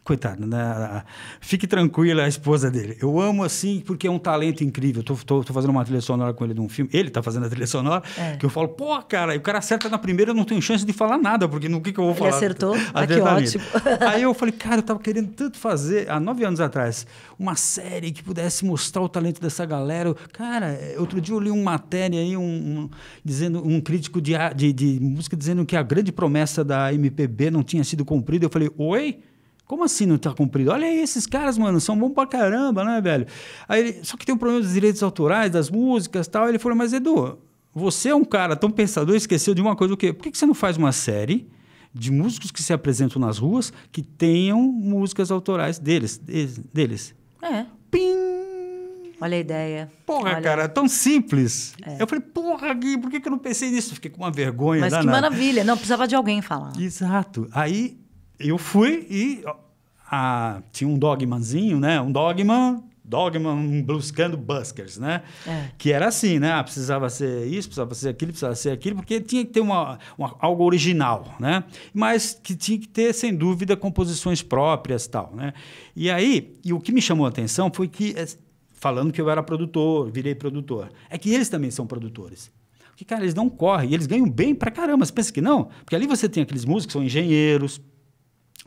coitado, né? fique tranquila é a esposa dele. Eu amo assim porque é um talento incrível. Tô, tô, tô fazendo uma trilha sonora com ele de um filme, ele tá fazendo a trilha sonora, é. que eu falo, pô, cara, e o cara acerta na primeira, eu não tenho chance de falar nada, porque no que, que eu vou falar? Ele acertou? Ah, que ótimo. Aí eu falei, cara, eu tava querendo tanto fazer, há nove anos atrás, uma série que pudesse mostrar o talento dessa galera. cara, outro dia eu li uma matéria aí, um, um dizendo, um crítico de, de, de música dizendo que a grande promessa da MPB não tinha sido cumprida. Eu falei, oi? Como assim não está cumprido? Olha aí, esses caras, mano, são bons pra caramba, né, velho? Aí ele, só que tem um problema dos direitos autorais, das músicas tal. ele falou, mas Edu, você é um cara tão pensador, esqueceu de uma coisa, o quê? Por que, que você não faz uma série de músicos que se apresentam nas ruas que tenham músicas autorais deles? deles? É. Pim! Olha a ideia. Porra, Olha... cara, tão simples. É. Eu falei, porra, Gui, por que, que eu não pensei nisso? Fiquei com uma vergonha. Mas danada. que maravilha. Não, precisava de alguém falar. Exato. Aí eu fui e a, tinha um dogmanzinho né? Um dogma, dogma, buscando buskers, né? É. Que era assim, né? Ah, precisava ser isso, precisava ser aquilo, precisava ser aquilo, porque tinha que ter uma, uma, algo original, né? Mas que tinha que ter, sem dúvida, composições próprias tal, né? E aí, e o que me chamou a atenção foi que, eh, falando que eu era produtor, virei produtor, é que eles também são produtores. Porque, cara, eles não correm, e eles ganham bem pra caramba. Você pensa que não? Porque ali você tem aqueles músicos que são engenheiros,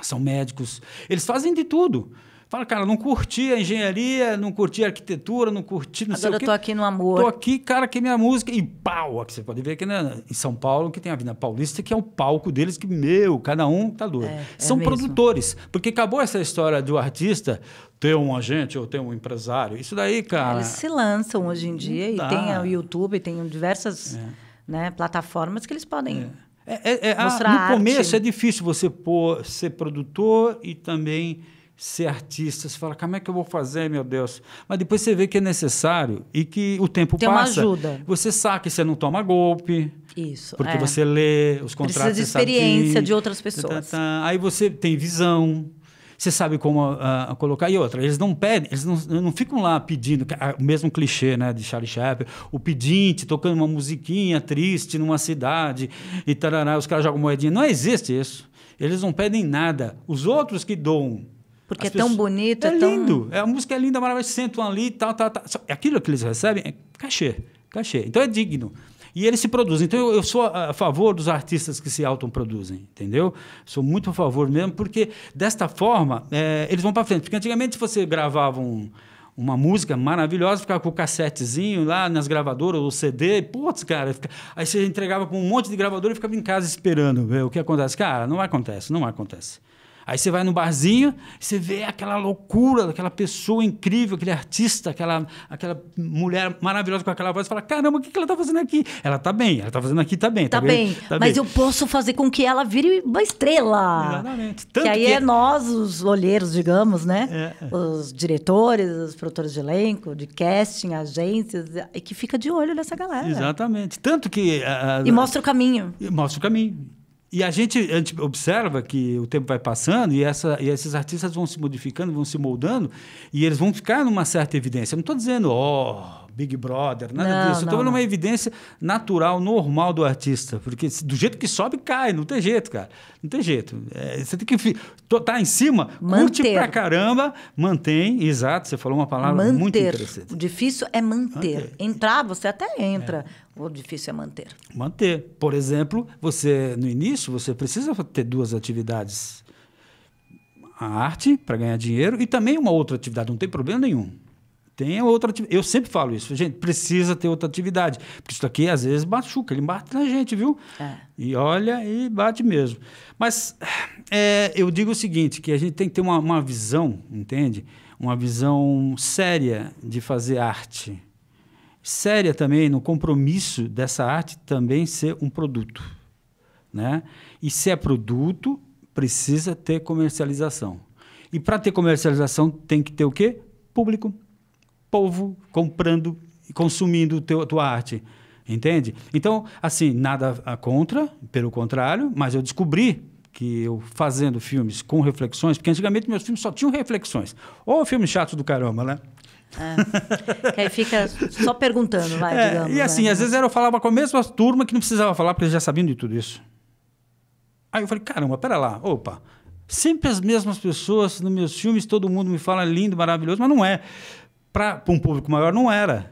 são médicos. Eles fazem de tudo. Fala, cara, não curti a engenharia, não curti a arquitetura, não curti não Agora sei o quê. eu tô aqui no amor. Tô aqui, cara, que é minha música. E pau! Aqui você pode ver que né, em São Paulo, que tem a vida Paulista, que é o palco deles, que, meu, cada um tá doido. É, é São é produtores. Porque acabou essa história do artista ter um agente ou ter um empresário. Isso daí, cara... Eles se lançam hoje em dia. E tem o YouTube, tem diversas é. né, plataformas que eles podem... É. É, é, é, ah, Mostrar a, no começo é difícil você pôr, ser produtor e também ser artista. Você fala, como é que eu vou fazer, meu Deus? Mas depois você vê que é necessário e que o tempo Tem passa. Uma ajuda. Você sabe que você não toma golpe. Isso. Porque é. você lê os contratos. Precisa de experiência de outras pessoas. Aí você tem visão você sabe como ah, ah, colocar. E outra, eles não pedem, eles não, não ficam lá pedindo, é o mesmo clichê né, de Charlie Chaplin, o pedinte tocando uma musiquinha triste numa cidade e tarará, os caras jogam moedinha. Não existe isso. Eles não pedem nada. Os outros que doam porque As é tão bonito, é, é tão... lindo. É, a música é linda, maravilhosa. Sentam ali, tal, tal, tal. É aquilo que eles recebem é cachê, cachê. Então é digno. E eles se produzem. Então, eu, eu sou a, a favor dos artistas que se autoproduzem, entendeu? Sou muito a favor mesmo, porque desta forma é, eles vão para frente. Porque antigamente você gravava um, uma música maravilhosa, ficava com o cassetezinho lá nas gravadoras, ou CD, putz, cara, fica... aí você entregava para um monte de gravadora e ficava em casa esperando ver o que acontece. Cara, não acontece, não acontece. Aí você vai no barzinho, você vê aquela loucura aquela pessoa incrível, aquele artista, aquela, aquela mulher maravilhosa com aquela voz, e fala: caramba, o que, que ela está fazendo aqui? Ela está bem, ela está fazendo aqui, está bem. Está tá, tá bem, tá mas bem. eu posso fazer com que ela vire uma estrela. Exatamente. Tanto que aí que... é nós, os olheiros, digamos, né? É. é. Os diretores, os produtores de elenco, de casting, agências, e que fica de olho nessa galera. Exatamente. Tanto que. A, ah, a... Ah, e mostra o caminho. E mostra o caminho. E a gente, a gente, observa que o tempo vai passando e, essa, e esses artistas vão se modificando, vão se moldando e eles vão ficar numa certa evidência. Eu não estou dizendo, ó, oh, Big Brother, nada não, disso. Não, Estou numa evidência natural, normal do artista. Porque do jeito que sobe, cai. Não tem jeito, cara. Não tem jeito. É, você tem que estar tá em cima, manter. curte pra caramba, mantém. Exato, você falou uma palavra manter. muito interessante. O difícil é manter. manter. Entrar, você até entra. É. O difícil é manter. Manter. Por exemplo, você no início, você precisa ter duas atividades. A arte, para ganhar dinheiro, e também uma outra atividade. Não tem problema nenhum. Tem outra Eu sempre falo isso, gente, precisa ter outra atividade. Porque isso aqui às vezes machuca, ele bate na gente, viu? É. E olha e bate mesmo. Mas é, eu digo o seguinte: que a gente tem que ter uma, uma visão, entende? Uma visão séria de fazer arte. Séria também no compromisso dessa arte também ser um produto. Né? E se é produto, precisa ter comercialização. E para ter comercialização, tem que ter o quê? Público povo comprando e consumindo teu, tua arte. Entende? Então, assim, nada a contra, pelo contrário, mas eu descobri que eu fazendo filmes com reflexões, porque antigamente meus filmes só tinham reflexões. Ou filme chato do caramba, né? É, que aí fica só perguntando, vai, é, digamos. E assim, né? às vezes eu falava com a mesma turma que não precisava falar, porque eles já sabiam de tudo isso. Aí eu falei, caramba, pera lá, opa, sempre as mesmas pessoas nos meus filmes, todo mundo me fala lindo, maravilhoso, mas não é para um público maior não era.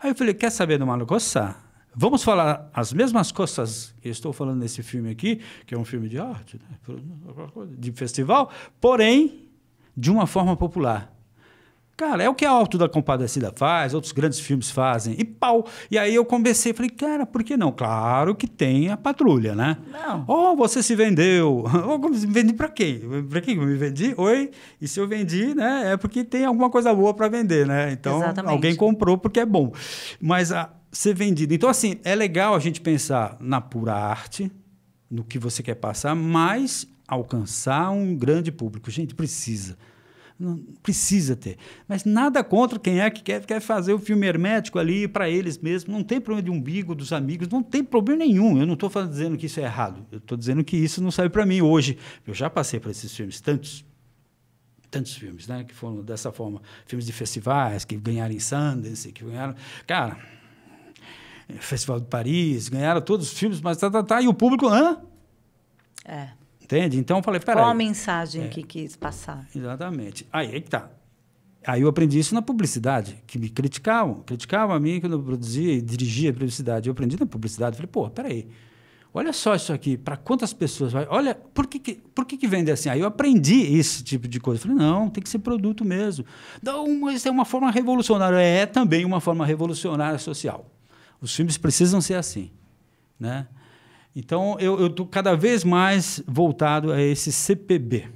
Aí eu falei, quer saber de uma coisa? Vamos falar as mesmas coisas que eu estou falando nesse filme aqui, que é um filme de arte, né? de festival, porém de uma forma popular. Cara, é o que a Alto da Compadecida faz, outros grandes filmes fazem, e pau. E aí eu comecei, falei, cara, por que não? Claro que tem a patrulha, né? Não. Ou oh, você se vendeu. Ou oh, vendi para quem? Para quem eu me vendi? Oi? E se eu vendi, né? É porque tem alguma coisa boa para vender, né? Então, Exatamente. alguém comprou porque é bom. Mas a, ser vendido. Então, assim, é legal a gente pensar na pura arte, no que você quer passar, mas alcançar um grande público. Gente, precisa. Não precisa ter. Mas nada contra quem é que quer, quer fazer o filme hermético ali para eles mesmos. Não tem problema de umbigo, dos amigos, não tem problema nenhum. Eu não estou dizendo que isso é errado. Eu estou dizendo que isso não serve para mim hoje. Eu já passei por esses filmes, tantos tantos filmes, né? Que foram dessa forma, filmes de festivais, que ganharam em Sundance, que ganharam. Cara, Festival de Paris, ganharam todos os filmes, mas tá, tá, tá. E o público, hã? É. Entende? Então eu falei, peraí. Qual a mensagem é, que quis passar? Exatamente. Aí, é que tá. Aí eu aprendi isso na publicidade, que me criticavam, criticavam a mim quando eu produzia e dirigia a publicidade. Eu aprendi na publicidade, falei, pô, peraí, olha só isso aqui, para quantas pessoas vai? Olha, por que, que, por que, que vende assim? Aí eu aprendi esse tipo de coisa. falei, não, tem que ser produto mesmo. Não, isso é uma forma revolucionária. É também uma forma revolucionária social. Os filmes precisam ser assim, né? Então, eu estou cada vez mais voltado a esse CPB,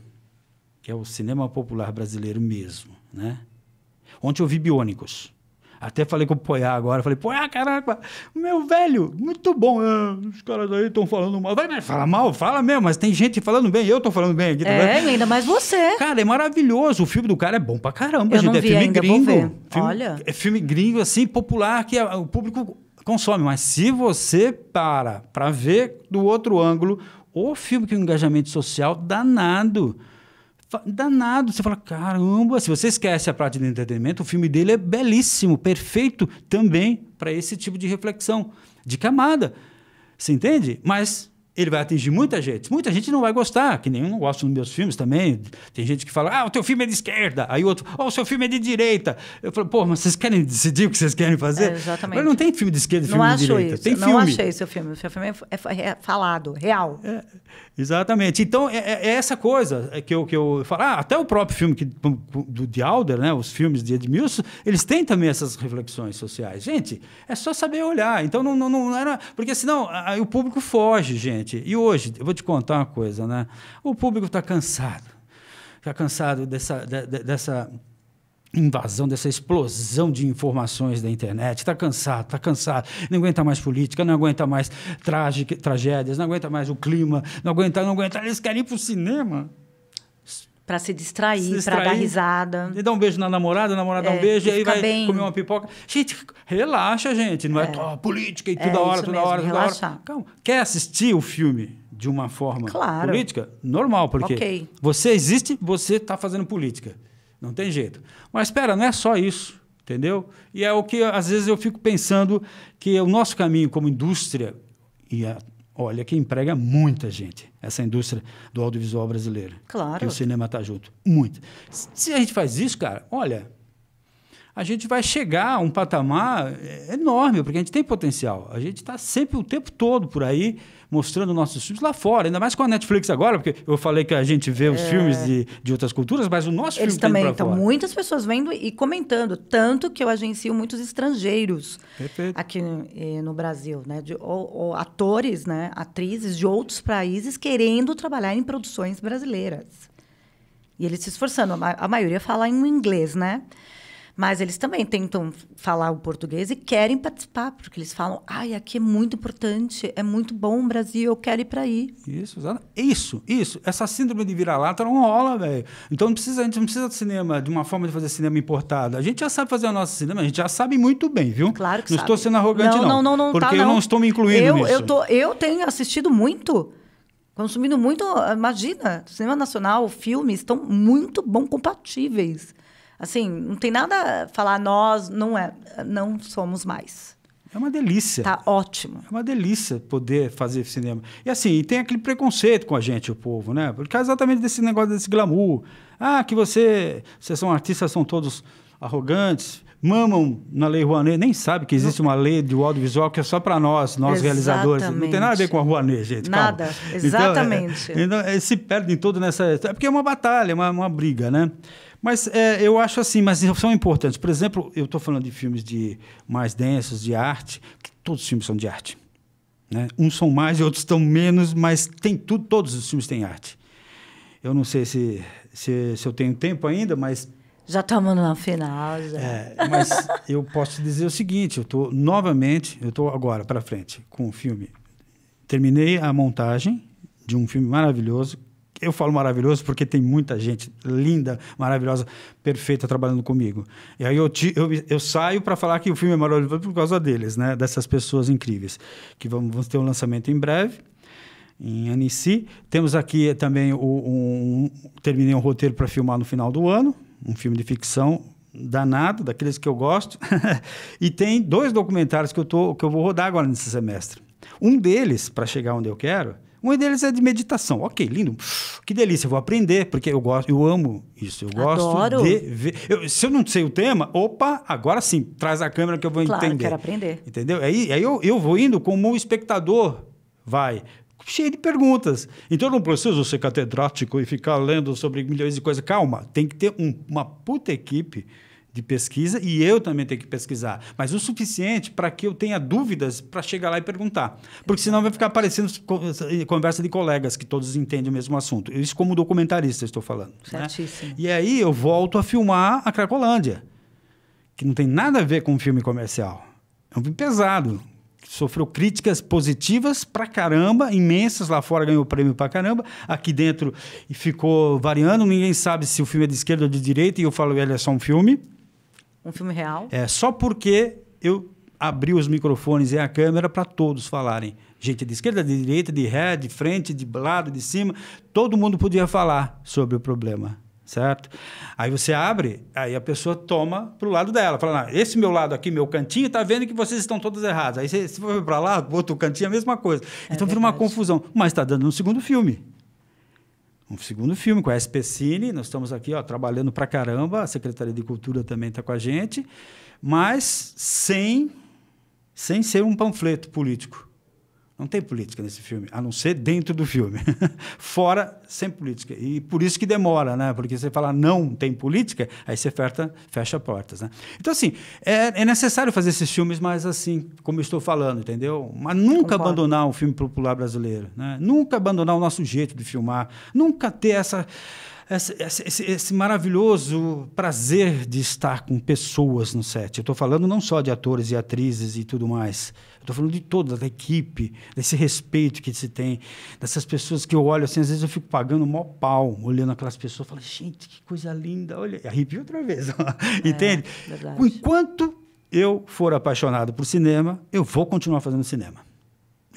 que é o cinema popular brasileiro mesmo, né? Ontem eu vi Biônicos. Até falei com o Poiá agora. Falei, Poiá, caraca, meu velho, muito bom. É, os caras aí estão falando mal. Vai, mas fala mal, fala mesmo, mas tem gente falando bem. Eu estou falando bem aqui também. É, ainda mais você. Cara, é maravilhoso. O filme do cara é bom pra caramba, Eu gente. Não é vi é filme ainda, gringo. Filme, Olha. É filme gringo, assim, popular, que o público consome. Mas se você para para ver do outro ângulo, o filme que o engajamento social danado. Danado. Você fala, caramba, se você esquece a parte de entretenimento, o filme dele é belíssimo, perfeito também para esse tipo de reflexão, de camada. Você entende? Mas ele vai atingir muita gente. Muita gente não vai gostar, que nenhum gosta dos meus filmes também. Tem gente que fala, ah, o teu filme é de esquerda. Aí outro, oh, o seu filme é de direita. Eu falo, pô, mas vocês querem decidir o que vocês querem fazer? É, exatamente. Mas não tem filme de esquerda e filme de direita. Isso. Tem não filme. Não achei seu filme. O seu filme é, é, é falado, real. É. Exatamente. Então, é, é, é essa coisa é que eu, que eu falo. Ah, até o próprio filme que, do, de Alder, né, os filmes de Edmilson, eles têm também essas reflexões sociais. Gente, é só saber olhar. Então, não, não, não era. Porque senão aí o público foge, gente. E hoje, eu vou te contar uma coisa, né? O público está cansado. Está cansado dessa, de, dessa invasão, dessa explosão de informações da internet. Está cansado, está cansado, não aguenta mais política, não aguenta mais trágica, tragédias, não aguenta mais o clima, não aguenta, não aguenta. Eles querem ir para o cinema. Para se distrair, para dar risada. E dar um beijo na namorada, a namorada é, dá um é, beijo, e aí vai bem. comer uma pipoca. Gente, relaxa, gente. Não é, é política e é toda é, hora, toda mesmo, hora, toda hora. Calma. Quer assistir o filme? de uma forma claro. política, normal, porque okay. você existe, você está fazendo política. Não tem jeito. Mas espera, não é só isso, entendeu? E é o que às vezes eu fico pensando que o nosso caminho como indústria e a, olha que emprega muita gente essa indústria do audiovisual brasileiro. Claro. Que o cinema está junto, muito. Se a gente faz isso, cara, olha, a gente vai chegar a um patamar é, enorme, porque a gente tem potencial. A gente está sempre o tempo todo por aí mostrando nossos filmes lá fora, ainda mais com a Netflix agora, porque eu falei que a gente vê os é. filmes de, de outras culturas, mas o nosso Eles filme também tá então fora. muitas pessoas vendo e comentando, tanto que eu agencio muitos estrangeiros Perfeito. aqui eh, no, Brasil, né, de, ou, ou atores, né, atrizes de outros países querendo trabalhar em produções brasileiras. E eles se esforçando. a maioria fala em inglês, né? Mas eles também tentam falar o português e querem participar, porque eles falam: ai, aqui é muito importante, é muito bom Brasil, eu quero ir para aí. Isso, exato. Isso, isso. Essa síndrome de vira-lata não é rola, velho. Então não precisa, a gente não precisa de cinema, de uma forma de fazer cinema importado. A gente já sabe fazer o nosso cinema, a gente já sabe muito bem, viu? Claro que Não sabe. estou sendo arrogante, não. Não, não, não, tá, Porque tá, eu não. estou me incluindo eu, nisso. Eu, tô, eu tenho assistido muito consumindo muito. Imagina, cinema nacional, filmes estão muito bom compatíveis. Assim, não tem nada a falar nós, não é, não somos mais. É uma delícia. Tá ótimo. É uma delícia poder fazer cinema. E assim, tem aquele preconceito com a gente, o povo, né? Porque é exatamente desse negócio desse glamour. Ah, que você, vocês são artistas, são todos arrogantes, mamam na Lei Rouanet, nem sabe que existe uma lei do audiovisual que é só para nós, nós exatamente. realizadores. Não tem nada a ver com a Rouanet, gente. Nada, calma. Então, é, exatamente. Então, é, então é, se perdem todo nessa. É porque é uma batalha, é uma, uma briga, né? Mas é, eu acho assim, mas são importantes. Por exemplo, eu estou falando de filmes de mais densos, de arte, que todos os filmes são de arte. Né? Uns são mais e outros estão menos, mas tem tudo, todos os filmes têm arte. Eu não sei se, se, se eu tenho tempo ainda, mas. Já estamos no final. Já. É, mas eu posso dizer o seguinte: eu estou novamente, eu estou agora para frente com o filme. Terminei a montagem de um filme maravilhoso eu falo maravilhoso porque tem muita gente linda, maravilhosa, perfeita trabalhando comigo. E aí eu, te, eu, eu saio para falar que o filme é maravilhoso por causa deles, né? Dessas pessoas incríveis. Que vamos, vamos ter um lançamento em breve em Annecy. Temos aqui também o, um, terminei um roteiro para filmar no final do ano, um filme de ficção danado, daqueles que eu gosto. e tem dois documentários que eu tô que eu vou rodar agora nesse semestre. Um deles, para chegar onde eu quero, um deles é de meditação. Ok, lindo. Que delícia, vou aprender, porque eu gosto, eu amo isso. Eu gosto Adoro. de ver. Eu, se eu não sei o tema, opa, agora sim, traz a câmera que eu vou claro, entender. Quero aprender. Entendeu? Aí, aí eu, eu vou indo como um espectador vai cheio de perguntas. Então não preciso ser catedrático e ficar lendo sobre milhões de coisas. Calma, tem que ter um, uma puta equipe de pesquisa e eu também tenho que pesquisar, mas o suficiente para que eu tenha dúvidas para chegar lá e perguntar. Porque senão vai ficar aparecendo conversa de colegas que todos entendem o mesmo assunto. Isso como documentarista estou falando. Né? Certíssimo. Né? E aí eu volto a filmar a Cracolândia, que não tem nada a ver com um filme comercial. É um filme pesado, sofreu críticas positivas pra caramba, imensas. Lá fora ganhou prêmio pra caramba. Aqui dentro ficou variando. Ninguém sabe se o filme é de esquerda ou de direita. E eu falo, ele é só um filme. Um filme real? É, só porque eu abri os microfones e a câmera para todos falarem. Gente de esquerda, de direita, de ré, de frente, de lado, de cima, todo mundo podia falar sobre o problema, certo? Aí você abre, aí a pessoa toma para o lado dela, fala: ah, esse meu lado aqui, meu cantinho, tá vendo que vocês estão todos errados. Aí você, você foi para lá, outro cantinho, a mesma coisa. É então verdade. vira uma confusão. Mas está dando um segundo filme um segundo filme com a SP Cine. Nós estamos aqui ó, trabalhando para caramba, a Secretaria de Cultura também está com a gente, mas sem, sem ser um panfleto político. Não tem política nesse filme, a não ser dentro do filme. Fora, sem política. E por isso que demora, né? Porque você fala não tem política, aí você fecha, fecha portas, né? Então, assim, é, é necessário fazer esses filmes, mas assim, como estou falando, entendeu? Mas nunca Concordo. abandonar o filme popular brasileiro, né? Nunca abandonar o nosso jeito de filmar, nunca ter essa esse, esse, esse, maravilhoso prazer de estar com pessoas no set. Eu estou falando não só de atores e atrizes e tudo mais. Estou falando de toda a equipe, desse respeito que se tem, dessas pessoas que eu olho assim, às vezes eu fico pagando o maior pau, olhando aquelas pessoas, falo, gente, que coisa linda, olha, arrepio outra vez, é, entende? Enquanto eu for apaixonado por cinema, eu vou continuar fazendo cinema.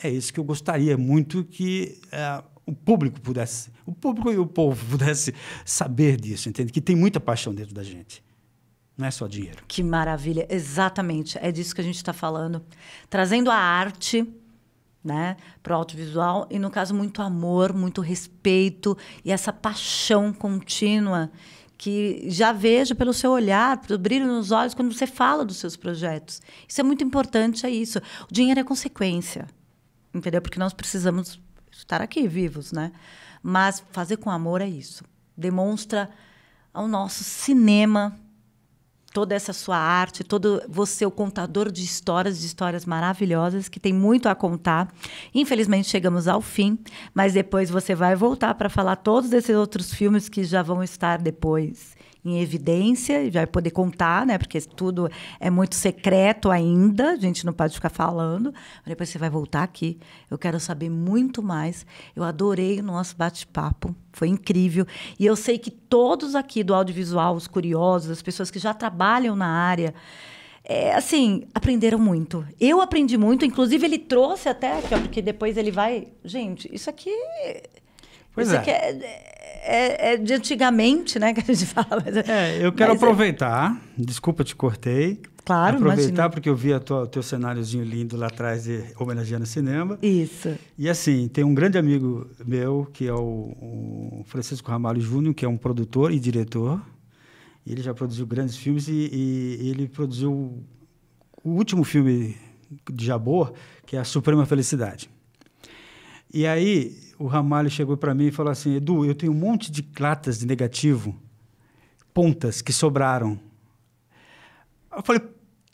É isso que eu gostaria muito que eh, o público pudesse, o público e o povo pudesse saber disso, entende? Que tem muita paixão dentro da gente. Não é só dinheiro. Que maravilha, exatamente. É disso que a gente está falando. Trazendo a arte né, para o audiovisual e, no caso, muito amor, muito respeito e essa paixão contínua que já vejo pelo seu olhar, pelo brilho nos olhos quando você fala dos seus projetos. Isso é muito importante, é isso. O dinheiro é consequência, entendeu? Porque nós precisamos estar aqui vivos, né? Mas fazer com amor é isso. Demonstra ao nosso cinema toda essa sua arte, todo você o contador de histórias, de histórias maravilhosas que tem muito a contar. Infelizmente chegamos ao fim, mas depois você vai voltar para falar todos esses outros filmes que já vão estar depois em evidência e vai poder contar, né? Porque tudo é muito secreto ainda, a gente não pode ficar falando. Depois você vai voltar aqui. Eu quero saber muito mais. Eu adorei o nosso bate-papo, foi incrível. E eu sei que todos aqui do audiovisual, os curiosos, as pessoas que já trabalham na área, é, assim, aprenderam muito. Eu aprendi muito, inclusive ele trouxe até aqui, porque depois ele vai. Gente, isso aqui Pois é. é. é, é, de antigamente, né, que a gente fala. Mas, é, é eu quero é. aproveitar, é... desculpa, te cortei. Claro, Aproveitar, imagina. porque eu vi o teu cenáriozinho lindo lá atrás, de homenageando o cinema. Isso. E assim, tem um grande amigo meu, que é o, o Francisco Ramalho Júnior, que é um produtor e diretor. Ele já produziu grandes filmes e, e ele produziu o último filme de Jabor, que é A Suprema Felicidade. E aí, o Ramalho chegou para mim e falou assim: Edu, eu tenho um monte de latas de negativo, pontas que sobraram. Eu falei,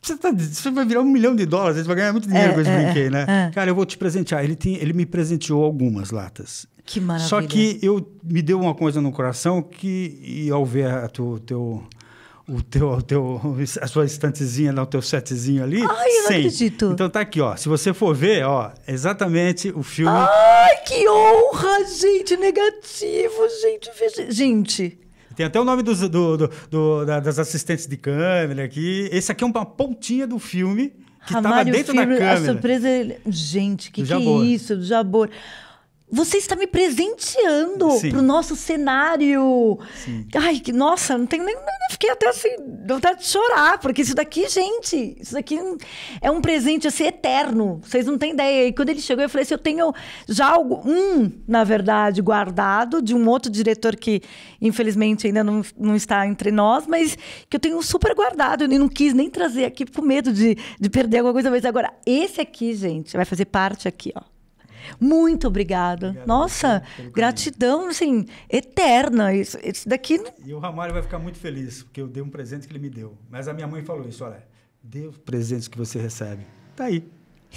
você, tá, você, vai virar um milhão de dólares, você vai ganhar muito dinheiro é, com esse é, brinquedo, né? É. Cara, eu vou te presentear. Ele, tem, ele me presenteou algumas latas. Que maravilha. Só que eu me deu uma coisa no coração que, e ao ver o tu, teu, o teu, o teu, a sua estantezinha, né, o teu setzinho ali. Ai, eu não acredito. Então tá aqui, ó. Se você for ver, ó, exatamente o filme. Ai, que honra, gente! Negativo, gente. Gente. Tem até o nome dos, do, do, do, das assistentes de câmera aqui. Esse aqui é uma pontinha do filme que estava dentro da câmera. A surpresa. Gente, que, que é isso? Jabor. Você está me presenteando Sim. pro nosso cenário. Sim. Ai, que nossa, não tenho nem. Fiquei até assim, vontade de chorar, porque isso daqui, gente, isso daqui é um presente assim, eterno. Vocês não têm ideia. E quando ele chegou, eu falei assim: eu tenho já algo, um, na verdade, guardado, de um outro diretor que, infelizmente, ainda não, não está entre nós, mas que eu tenho super guardado. Eu não quis nem trazer aqui com medo de, de perder alguma coisa, mas agora, esse aqui, gente, vai fazer parte aqui, ó muito obrigada. Nossa, gratidão, assim, eterna. Isso, isso daqui. E o Ramalho vai ficar muito feliz, porque eu dei um presente que ele me deu. Mas a minha mãe falou isso: olha, dê os presentes que você recebe. Tá aí.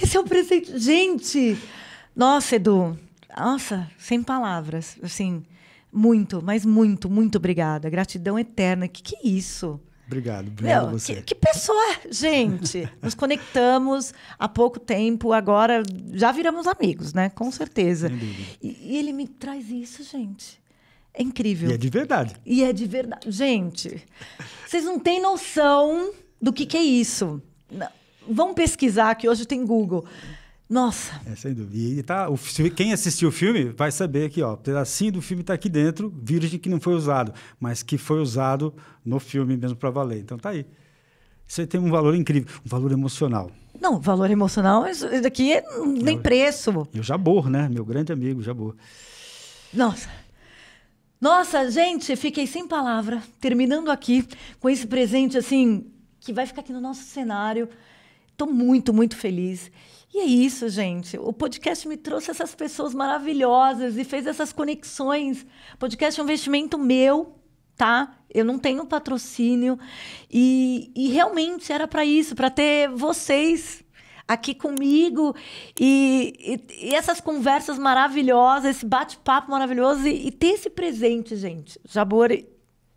Esse é o presente. Gente! Nossa, Edu. Nossa, sem palavras. Assim, muito, mas muito, muito obrigada. Gratidão eterna. Que que é isso? Obrigado, obrigado você. Que, que, pessoa, gente. Nos conectamos há pouco tempo, agora já viramos amigos, né? Com certeza. E, e, ele me traz isso, gente. É incrível. E é de verdade. E é de verdade. Gente, vocês não têm noção do que, que é isso. Vão pesquisar, que hoje tem Google. Nossa. É, sem dúvida. E tá, o, quem assistiu o filme vai saber que, ó, pedacinho do filme está aqui dentro, virgem que não foi usado, mas que foi usado no filme mesmo para valer. Então tá aí. Isso aí tem um valor incrível, um valor emocional. Não, valor emocional, isso daqui é nem eu, preço. E o Jabor, né? Meu grande amigo, Jabor. Nossa. Nossa, gente, fiquei sem palavra, terminando aqui com esse presente, assim, que vai ficar aqui no nosso cenário. Estou muito, muito feliz. E é isso, gente. O podcast me trouxe essas pessoas maravilhosas e fez essas conexões. Podcast é um investimento meu, tá? Eu não tenho patrocínio. E, e realmente era para isso para ter vocês aqui comigo e, e, e essas conversas maravilhosas, esse bate-papo maravilhoso e, e, ter esse presente, gente. Jabor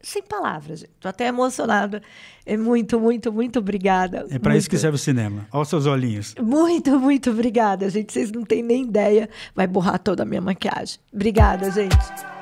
sem palavras. Estou até emocionada. É muito, muito, muito obrigada. É para isso que serve o cinema. Olha os seus olhinhos. Muito, muito obrigada, gente. Vocês não têm nem ideia. Vai borrar toda a minha maquiagem. Obrigada, gente.